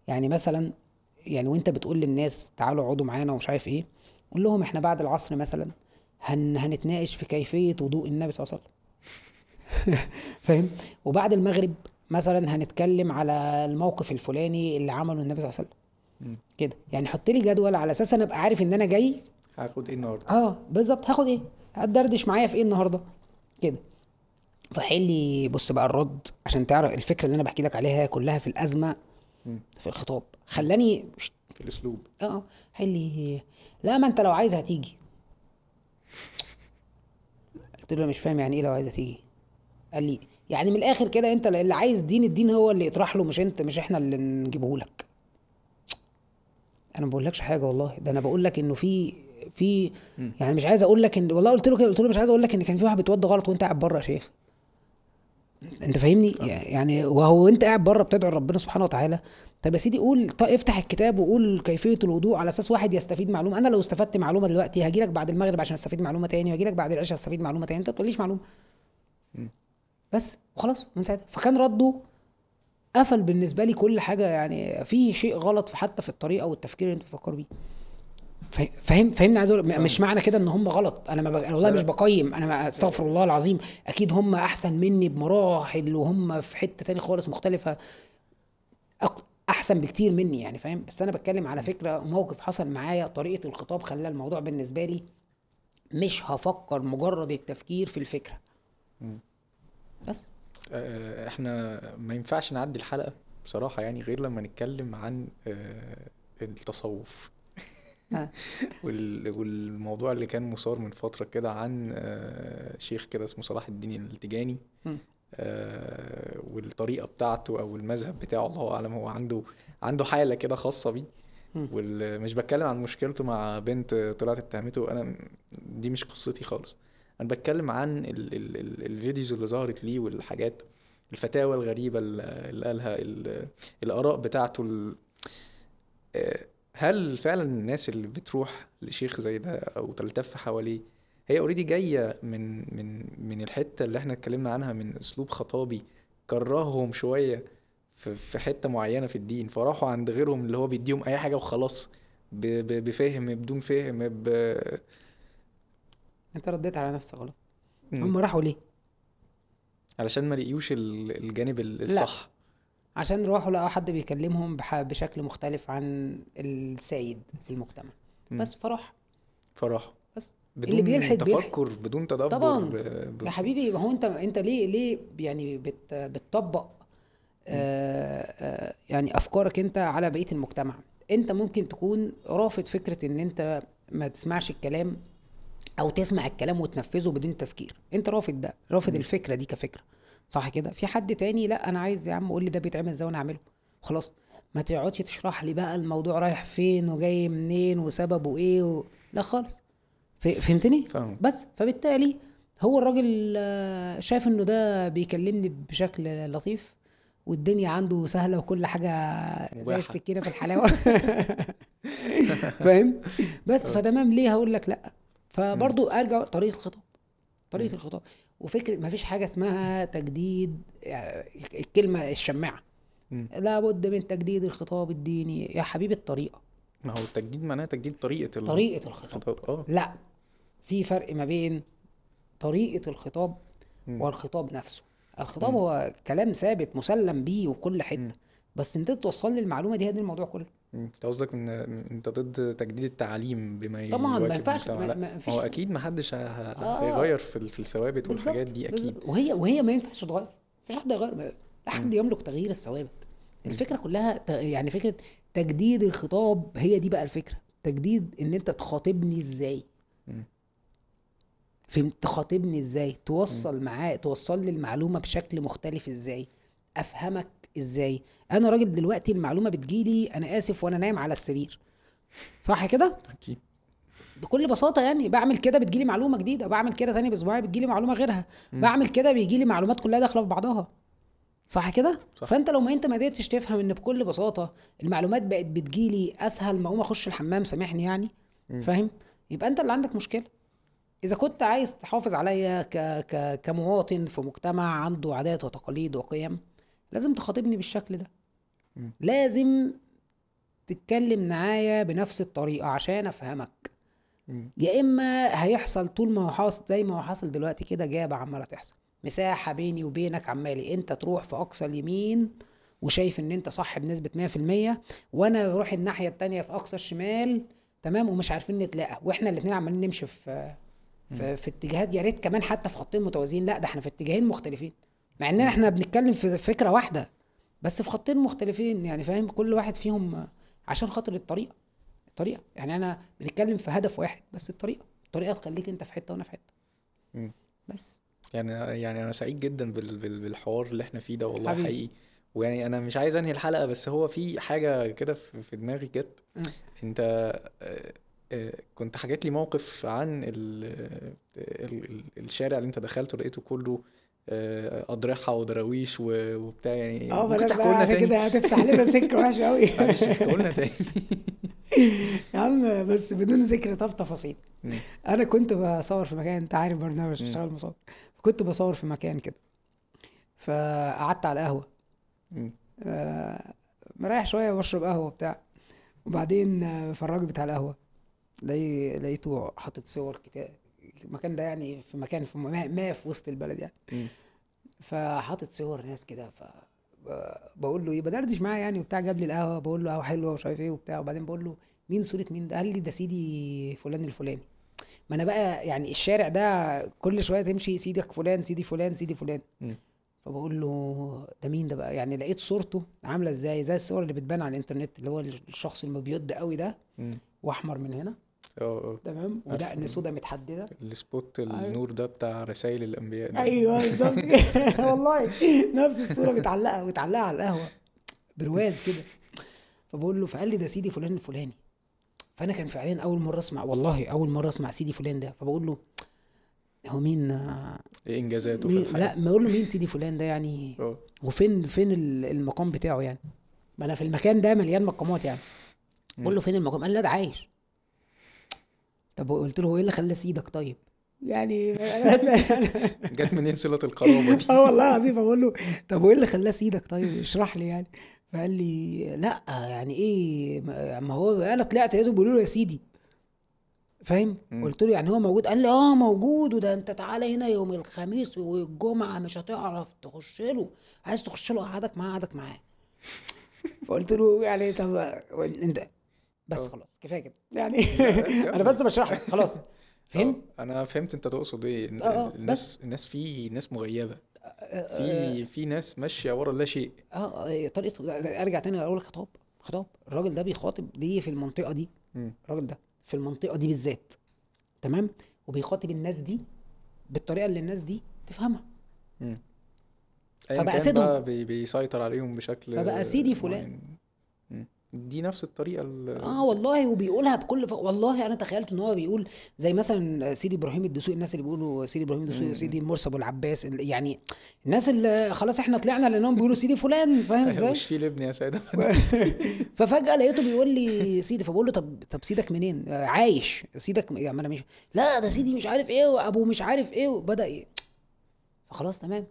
S1: يعني مثلا يعني وانت بتقول للناس تعالوا اقعدوا معانا ومش عارف ايه قول لهم احنا بعد العصر مثلا هن هنتناقش في كيفيه وضوء النبي صلى الله عليه وسلم فاهم وبعد المغرب مثلا هنتكلم على الموقف الفلاني اللي عمله النبي صلى الله عليه
S2: وسلم
S1: كده يعني حط لي جدول على اساس انا ابقى عارف ان انا جاي هاخد ايه النهارده اه بالظبط هاخد ايه هتدردش معايا في ايه النهارده كده فحلي بص بقى الرد عشان تعرف الفكره اللي انا بحكي لك عليها كلها في الازمه في الخطاب خلاني في الاسلوب اه, آه. حلي لا ما انت لو عايز هتيجي قلت له مش فاهم يعني ايه لو عايز هتيجي قال لي يعني من الاخر كده انت اللي عايز دين الدين هو اللي يطرح له مش انت مش احنا اللي نجيبه لك انا ما بقولكش حاجه والله ده انا بقول لك انه في في يعني مش عايز اقول لك ان والله قلت له كده قلت له مش عايز اقول لك ان كان في واحد بيتوضى غلط وانت قاعد بره يا شيخ انت فاهمني يعني وهو انت قاعد بره بتدعو ربنا سبحانه وتعالى طب يا سيدي قول طيب افتح الكتاب وقول كيفيه الوضوء على اساس واحد يستفيد معلومه انا لو استفدت معلومه دلوقتي هاجي لك بعد المغرب عشان استفيد معلومه تاني وهاجي لك بعد العشاء استفيد معلومه تاني انت ما تقوليش معلومه بس وخلاص من ساعتها فكان رده قفل بالنسبه لي كل حاجه يعني في شيء غلط حتى في الطريقه والتفكير اللي أنت بتفكروا بيه فاهم فاهمني عايز اقول مش آه. معنى كده ان هم غلط انا ما ب... أنا والله مش آه. بقيم انا ما استغفر آه. الله العظيم اكيد هم احسن مني بمراحل وهم في حته تاني خالص مختلفه أق... احسن بكتير مني يعني فاهم بس انا بتكلم على فكره موقف حصل معايا طريقه الخطاب خلى الموضوع بالنسبه لي مش هفكر مجرد التفكير في الفكره
S2: بس آه، آه، احنا ما ينفعش نعدي الحلقه بصراحه يعني غير لما نتكلم عن آه، التصوف والموضوع اللي كان مثار من فتره كده عن شيخ كده اسمه صلاح الدين التجاني والطريقه بتاعته او المذهب بتاعه الله اعلم هو عنده عنده حاله كده خاصه بيه مش بتكلم عن مشكلته مع بنت طلعت اتهمته انا دي مش قصتي خالص انا بتكلم عن ال ال ال الفيديوز اللي ظهرت ليه والحاجات الفتاوى الغريبه اللي قالها الاراء بتاعته آه، هل فعلا الناس اللي بتروح لشيخ زي ده او تلتف حواليه هي اوريدي جايه من من من الحته اللي احنا اتكلمنا عنها من اسلوب خطابي كرههم شويه في حته معينه في الدين فراحوا عند غيرهم اللي هو بيديهم اي حاجه وخلاص بفهم بدون فهم
S1: انت رديت على نفسك غلط هم راحوا ليه
S2: علشان ما لقيوش الجانب الصح لا. عشان راحوا لقوا
S1: حد بيكلمهم بشكل مختلف عن السائد في المجتمع
S2: مم. بس فرح فرح بس بدون اللي بيلحد تفكر بيلحد. بدون تدبر طبعا ب... ب... يا
S1: حبيبي هو انت انت ليه ليه يعني بت... بتطبق آه،, آه يعني افكارك انت على بقيه المجتمع انت ممكن تكون رافض فكره ان انت ما تسمعش الكلام او تسمع الكلام وتنفذه بدون تفكير انت رافض ده رافض الفكره دي كفكره صح كده في حد تاني لا انا عايز يا عم قول لي ده بيتعمل ازاي وانا اعمله خلاص ما تقعدش تشرح لي بقى الموضوع رايح فين وجاي منين وسببه ايه و... لا خالص فهمتني فهم. بس فبالتالي هو الراجل آه، شايف انه ده بيكلمني بشكل لطيف والدنيا عنده سهله وكل حاجه زي السكينه في الحلاوه فاهم بس آه. فتمام ليه هقول لك لا فبرضو ارجع طريقه الخطاب طريقه الخطاب وفكره ما فيش حاجه اسمها تجديد آه، الكلمه الشماعه لابد من تجديد الخطاب الديني يا حبيبي الطريقه
S2: ما هو التجديد معناه تجديد طريقه طريقه الخطاب اه
S1: لا في فرق ما بين طريقه الخطاب مم. والخطاب نفسه الخطاب مم. هو كلام ثابت مسلم بيه وكل حته م. بس انت توصل لي المعلومه دي هي الموضوع كله
S2: انت قصدك ان انت ضد تجديد التعليم بما طبعا ما ينفعش ما فيش هو اكيد ما حدش آه. هيغير آه في الثوابت والحاجات دي اكيد بالزبط. وهي وهي ما ينفعش تتغير مفيش حد يغير لا حد يملك تغيير الثوابت الفكره
S1: كلها يعني فكره تجديد الخطاب هي دي بقى الفكره تجديد ان انت تخاطبني ازاي فهمت تخاطبني ازاي توصل معاه توصل لي المعلومه بشكل مختلف ازاي افهمك ازاي انا راجل دلوقتي المعلومه بتجيلي انا اسف وانا نايم على السرير صح كده اكيد بكل بساطه يعني بعمل كده بتجيلي معلومه جديده بعمل كده ثاني بأسبوعين بتجيلي معلومه غيرها م. بعمل كده بيجيلي معلومات كلها داخله في بعضها صح كده فانت لو ما انت ما قدرتش تفهم ان بكل بساطه المعلومات بقت بتجيلي اسهل ما اقوم اخش الحمام سامحني يعني فاهم يبقى انت اللي عندك مشكله اذا كنت عايز تحافظ عليا ك... ك... كمواطن في مجتمع عنده عادات وتقاليد وقيم لازم تخاطبني بالشكل ده م. لازم تتكلم معايا بنفس الطريقه عشان افهمك م. يا اما هيحصل طول ما هو حاصل زي ما هو حاصل دلوقتي كده جابه عماله تحصل مساحه بيني وبينك عمالي انت تروح في اقصى اليمين وشايف ان انت صح بنسبه 100% وانا بروح الناحيه التانية في اقصى الشمال تمام ومش عارفين نتلاقى واحنا الاثنين عمالين نمشي في في, في اتجاهات يا ريت كمان حتى في خطين متوازيين لا ده احنا في اتجاهين مختلفين مع اننا احنا بنتكلم في فكره واحده بس في خطين مختلفين يعني فاهم كل واحد فيهم عشان خاطر الطريقه الطريقه يعني انا بنتكلم في هدف واحد بس الطريقه الطريقه تخليك انت في حته وانا في حته
S2: بس يعني يعني انا سعيد جدا بالحوار اللي احنا فيه ده والله حبيب. حقيقي ويعني انا مش عايز انهي الحلقه بس هو في حاجه كده في دماغي جت انت آه، آه، كنت حكيت لي موقف عن آه، الشارع اللي انت دخلته لقيته كله آه، اضرحه ودراويش وبتاع يعني اه ممكن تحكوا لنا تاني كده هتفتح لنا سكه وحشه قوي معلش احكوا لنا تاني
S1: يا عم بس بدون ذكر طب تفاصيل انا كنت بصور في مكان انت عارف برنامج اشتغل مصور كنت بصور في مكان كده فقعدت على القهوه مريح آه، شويه واشرب قهوه بتاع وبعدين آه، الراجل بتاع القهوه لقيته حاطط صور كتاب المكان ده يعني في مكان في ما في وسط البلد يعني فحاطط صور ناس كده ف بقول له ايه بدردش معاه يعني وبتاع جاب لي القهوه بقول له قهوه حلوه ومش عارف ايه وبتاع وبعدين بقول له مين صوره مين ده قال لي ده سيدي فلان الفلاني ما انا بقى يعني الشارع ده كل شويه تمشي سيدك فلان سيدي فلان سيدي فلان فبقول له ده مين ده بقى يعني لقيت صورته عامله ازاي زي الصور اللي بتبان على الانترنت اللي هو الشخص اللي بيض قوي ده واحمر من هنا
S2: اه،, اه تمام وده ان سودا متحدده السبوت أيوة. النور ده بتاع رسائل الانبياء ده. ايوه بالظبط
S1: والله نفس الصوره متعلقه متعلقه على القهوه برواز كده فبقول له فقال لي ده سيدي فلان الفلاني فانا كان فعليا اول مره اسمع والله اول مره اسمع سيدي فلان ده فبقول له هو مين
S2: ايه انجازاته مين في
S1: الحياه لا ما اقول له مين سيدي فلان ده يعني أوه. وفين فين المقام بتاعه يعني ما انا في المكان ده مليان مقامات يعني بقول له فين المقام قال لا ده عايش طب قلت له ايه اللي خلى سيدك طيب يعني
S2: جت منين صله القرابه
S1: دي اه والله العظيم بقول له طب وايه اللي خلاه سيدك طيب اشرح لي يعني فقال لي لا يعني ايه ما هو انا طلعت لقيته بيقولوا له يا سيدي فاهم قلت له يعني هو موجود قال لي اه موجود وده انت تعالى هنا يوم الخميس والجمعه مش هتعرف تخش له عايز تخش له اقعدك معاه اقعدك معاه
S2: فقلت له يعني طب انت بس خلاص
S1: كفايه كده يعني
S2: انا بس بشرح لك خلاص فهمت انا فهمت انت تقصد ايه آه، آه، الناس الناس في ناس مغيبه آه، في في ناس ماشيه ورا لا شيء اه إيه، طريقه ارجع
S1: تاني اقول لك خطاب خطاب الراجل ده بيخاطب ليه في المنطقه دي الراجل ده في المنطقه دي بالذات تمام وبيخاطب الناس دي بالطريقه اللي الناس دي تفهمها
S2: فبقى سيدهم بيسيطر عليهم بشكل فبقى سيدي فلان دي نفس الطريقه اللي... اه
S1: والله وبيقولها بكل ف... والله انا تخيلت ان هو بيقول زي مثلا سيدي ابراهيم الدسوقي الناس اللي بيقولوا سيدي ابراهيم الدسوقي سيدي المرسي ابو العباس يعني الناس اللي خلاص احنا طلعنا لانهم بيقولوا سيدي فلان فاهم أيوة، ازاي؟ مش في لبني يا سيد ففجاه لقيته بيقول لي سيدي فبقول له طب طب سيدك منين؟ آه، عايش سيدك يعني انا مش لا ده سيدي مش عارف ايه وابو مش عارف ايه وبدا ايه فخلاص تمام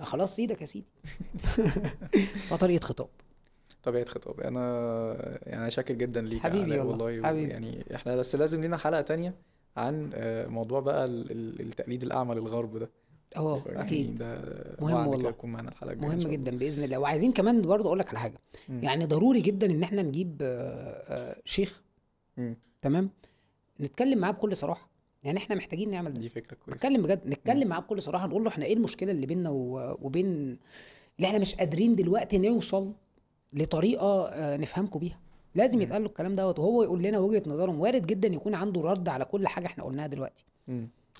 S1: خلاص سيدك يا سيدي
S2: فطريقه خطاب طبيعه خطاب انا يعني شاكر جدا ليك حبيبي والله حبيبي. يعني احنا بس لازم لينا حلقه تانية عن آه، موضوع بقى التقليد الاعمى للغرب ده اه يعني اكيد ده مهم والله يكون معانا الحلقه الجايه مهم جدا باذن الله وعايزين كمان برضه اقول لك على حاجه م. يعني
S1: ضروري جدا ان احنا نجيب آه، آه، شيخ م. تمام نتكلم معاه بكل صراحه يعني احنا محتاجين نعمل دي فكره كويسه نتكلم بجد نتكلم معاه بكل صراحه نقول له احنا ايه المشكله اللي بيننا وبين اللي احنا مش قادرين دلوقتي نوصل لطريقه آه، نفهمكم بيها لازم يتقال له الكلام دوت وهو يقول لنا وجهه نظره وارد جدا يكون عنده رد على كل حاجه احنا قلناها دلوقتي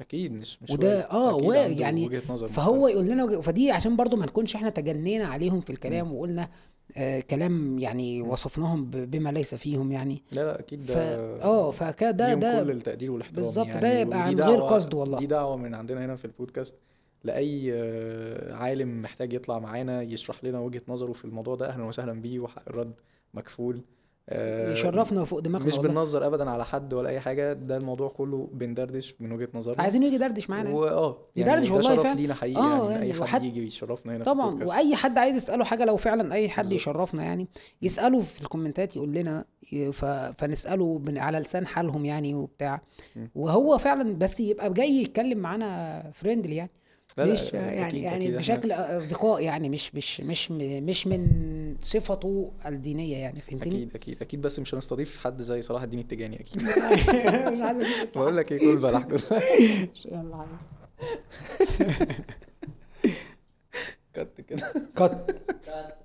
S2: اكيد مش مش وده اه و يعني فهو
S1: يقول لنا وجه... فدي عشان برضو ما نكونش احنا تجنينا عليهم في الكلام مم. وقلنا آه كلام
S2: يعني وصفناهم بما ليس فيهم يعني لا لا اكيد ده ف... اه
S1: فكده ده كل التقدير
S2: والاحترام بالظبط يعني ده يبقى عن غير قصد والله دي دعوه من عندنا هنا في البودكاست لاي آه، عالم محتاج يطلع معانا يشرح لنا وجهه نظره في الموضوع ده اهلا وسهلا بيه وحق الرد مكفول آه، يشرفنا وفوق دماغنا مش بننظر ابدا على حد ولا اي حاجه ده الموضوع كله بندردش من وجهه نظرنا عايزين يجي يدردش معانا اه يعني يدردش والله فعلا لينا حقيقي يعني آه يعني, يعني اي حد يجي يشرفنا هنا طبعا في واي
S1: حد عايز يساله حاجه لو فعلا اي حد بالزبط. يشرفنا يعني يساله في الكومنتات يقول لنا ف... فنساله من على لسان حالهم يعني وبتاع وهو فعلا بس يبقى جاي يتكلم معانا فريندلي يعني مش يعني يعني بشكل اصدقاء يعني مش مش مش مش من صفته
S2: الدينيه يعني فهمتني اكيد اكيد اكيد بس مش هنستضيف حد زي صلاح الدين التجاني اكيد مش عايز بقول لك ايه كل بلح كل كت كده كت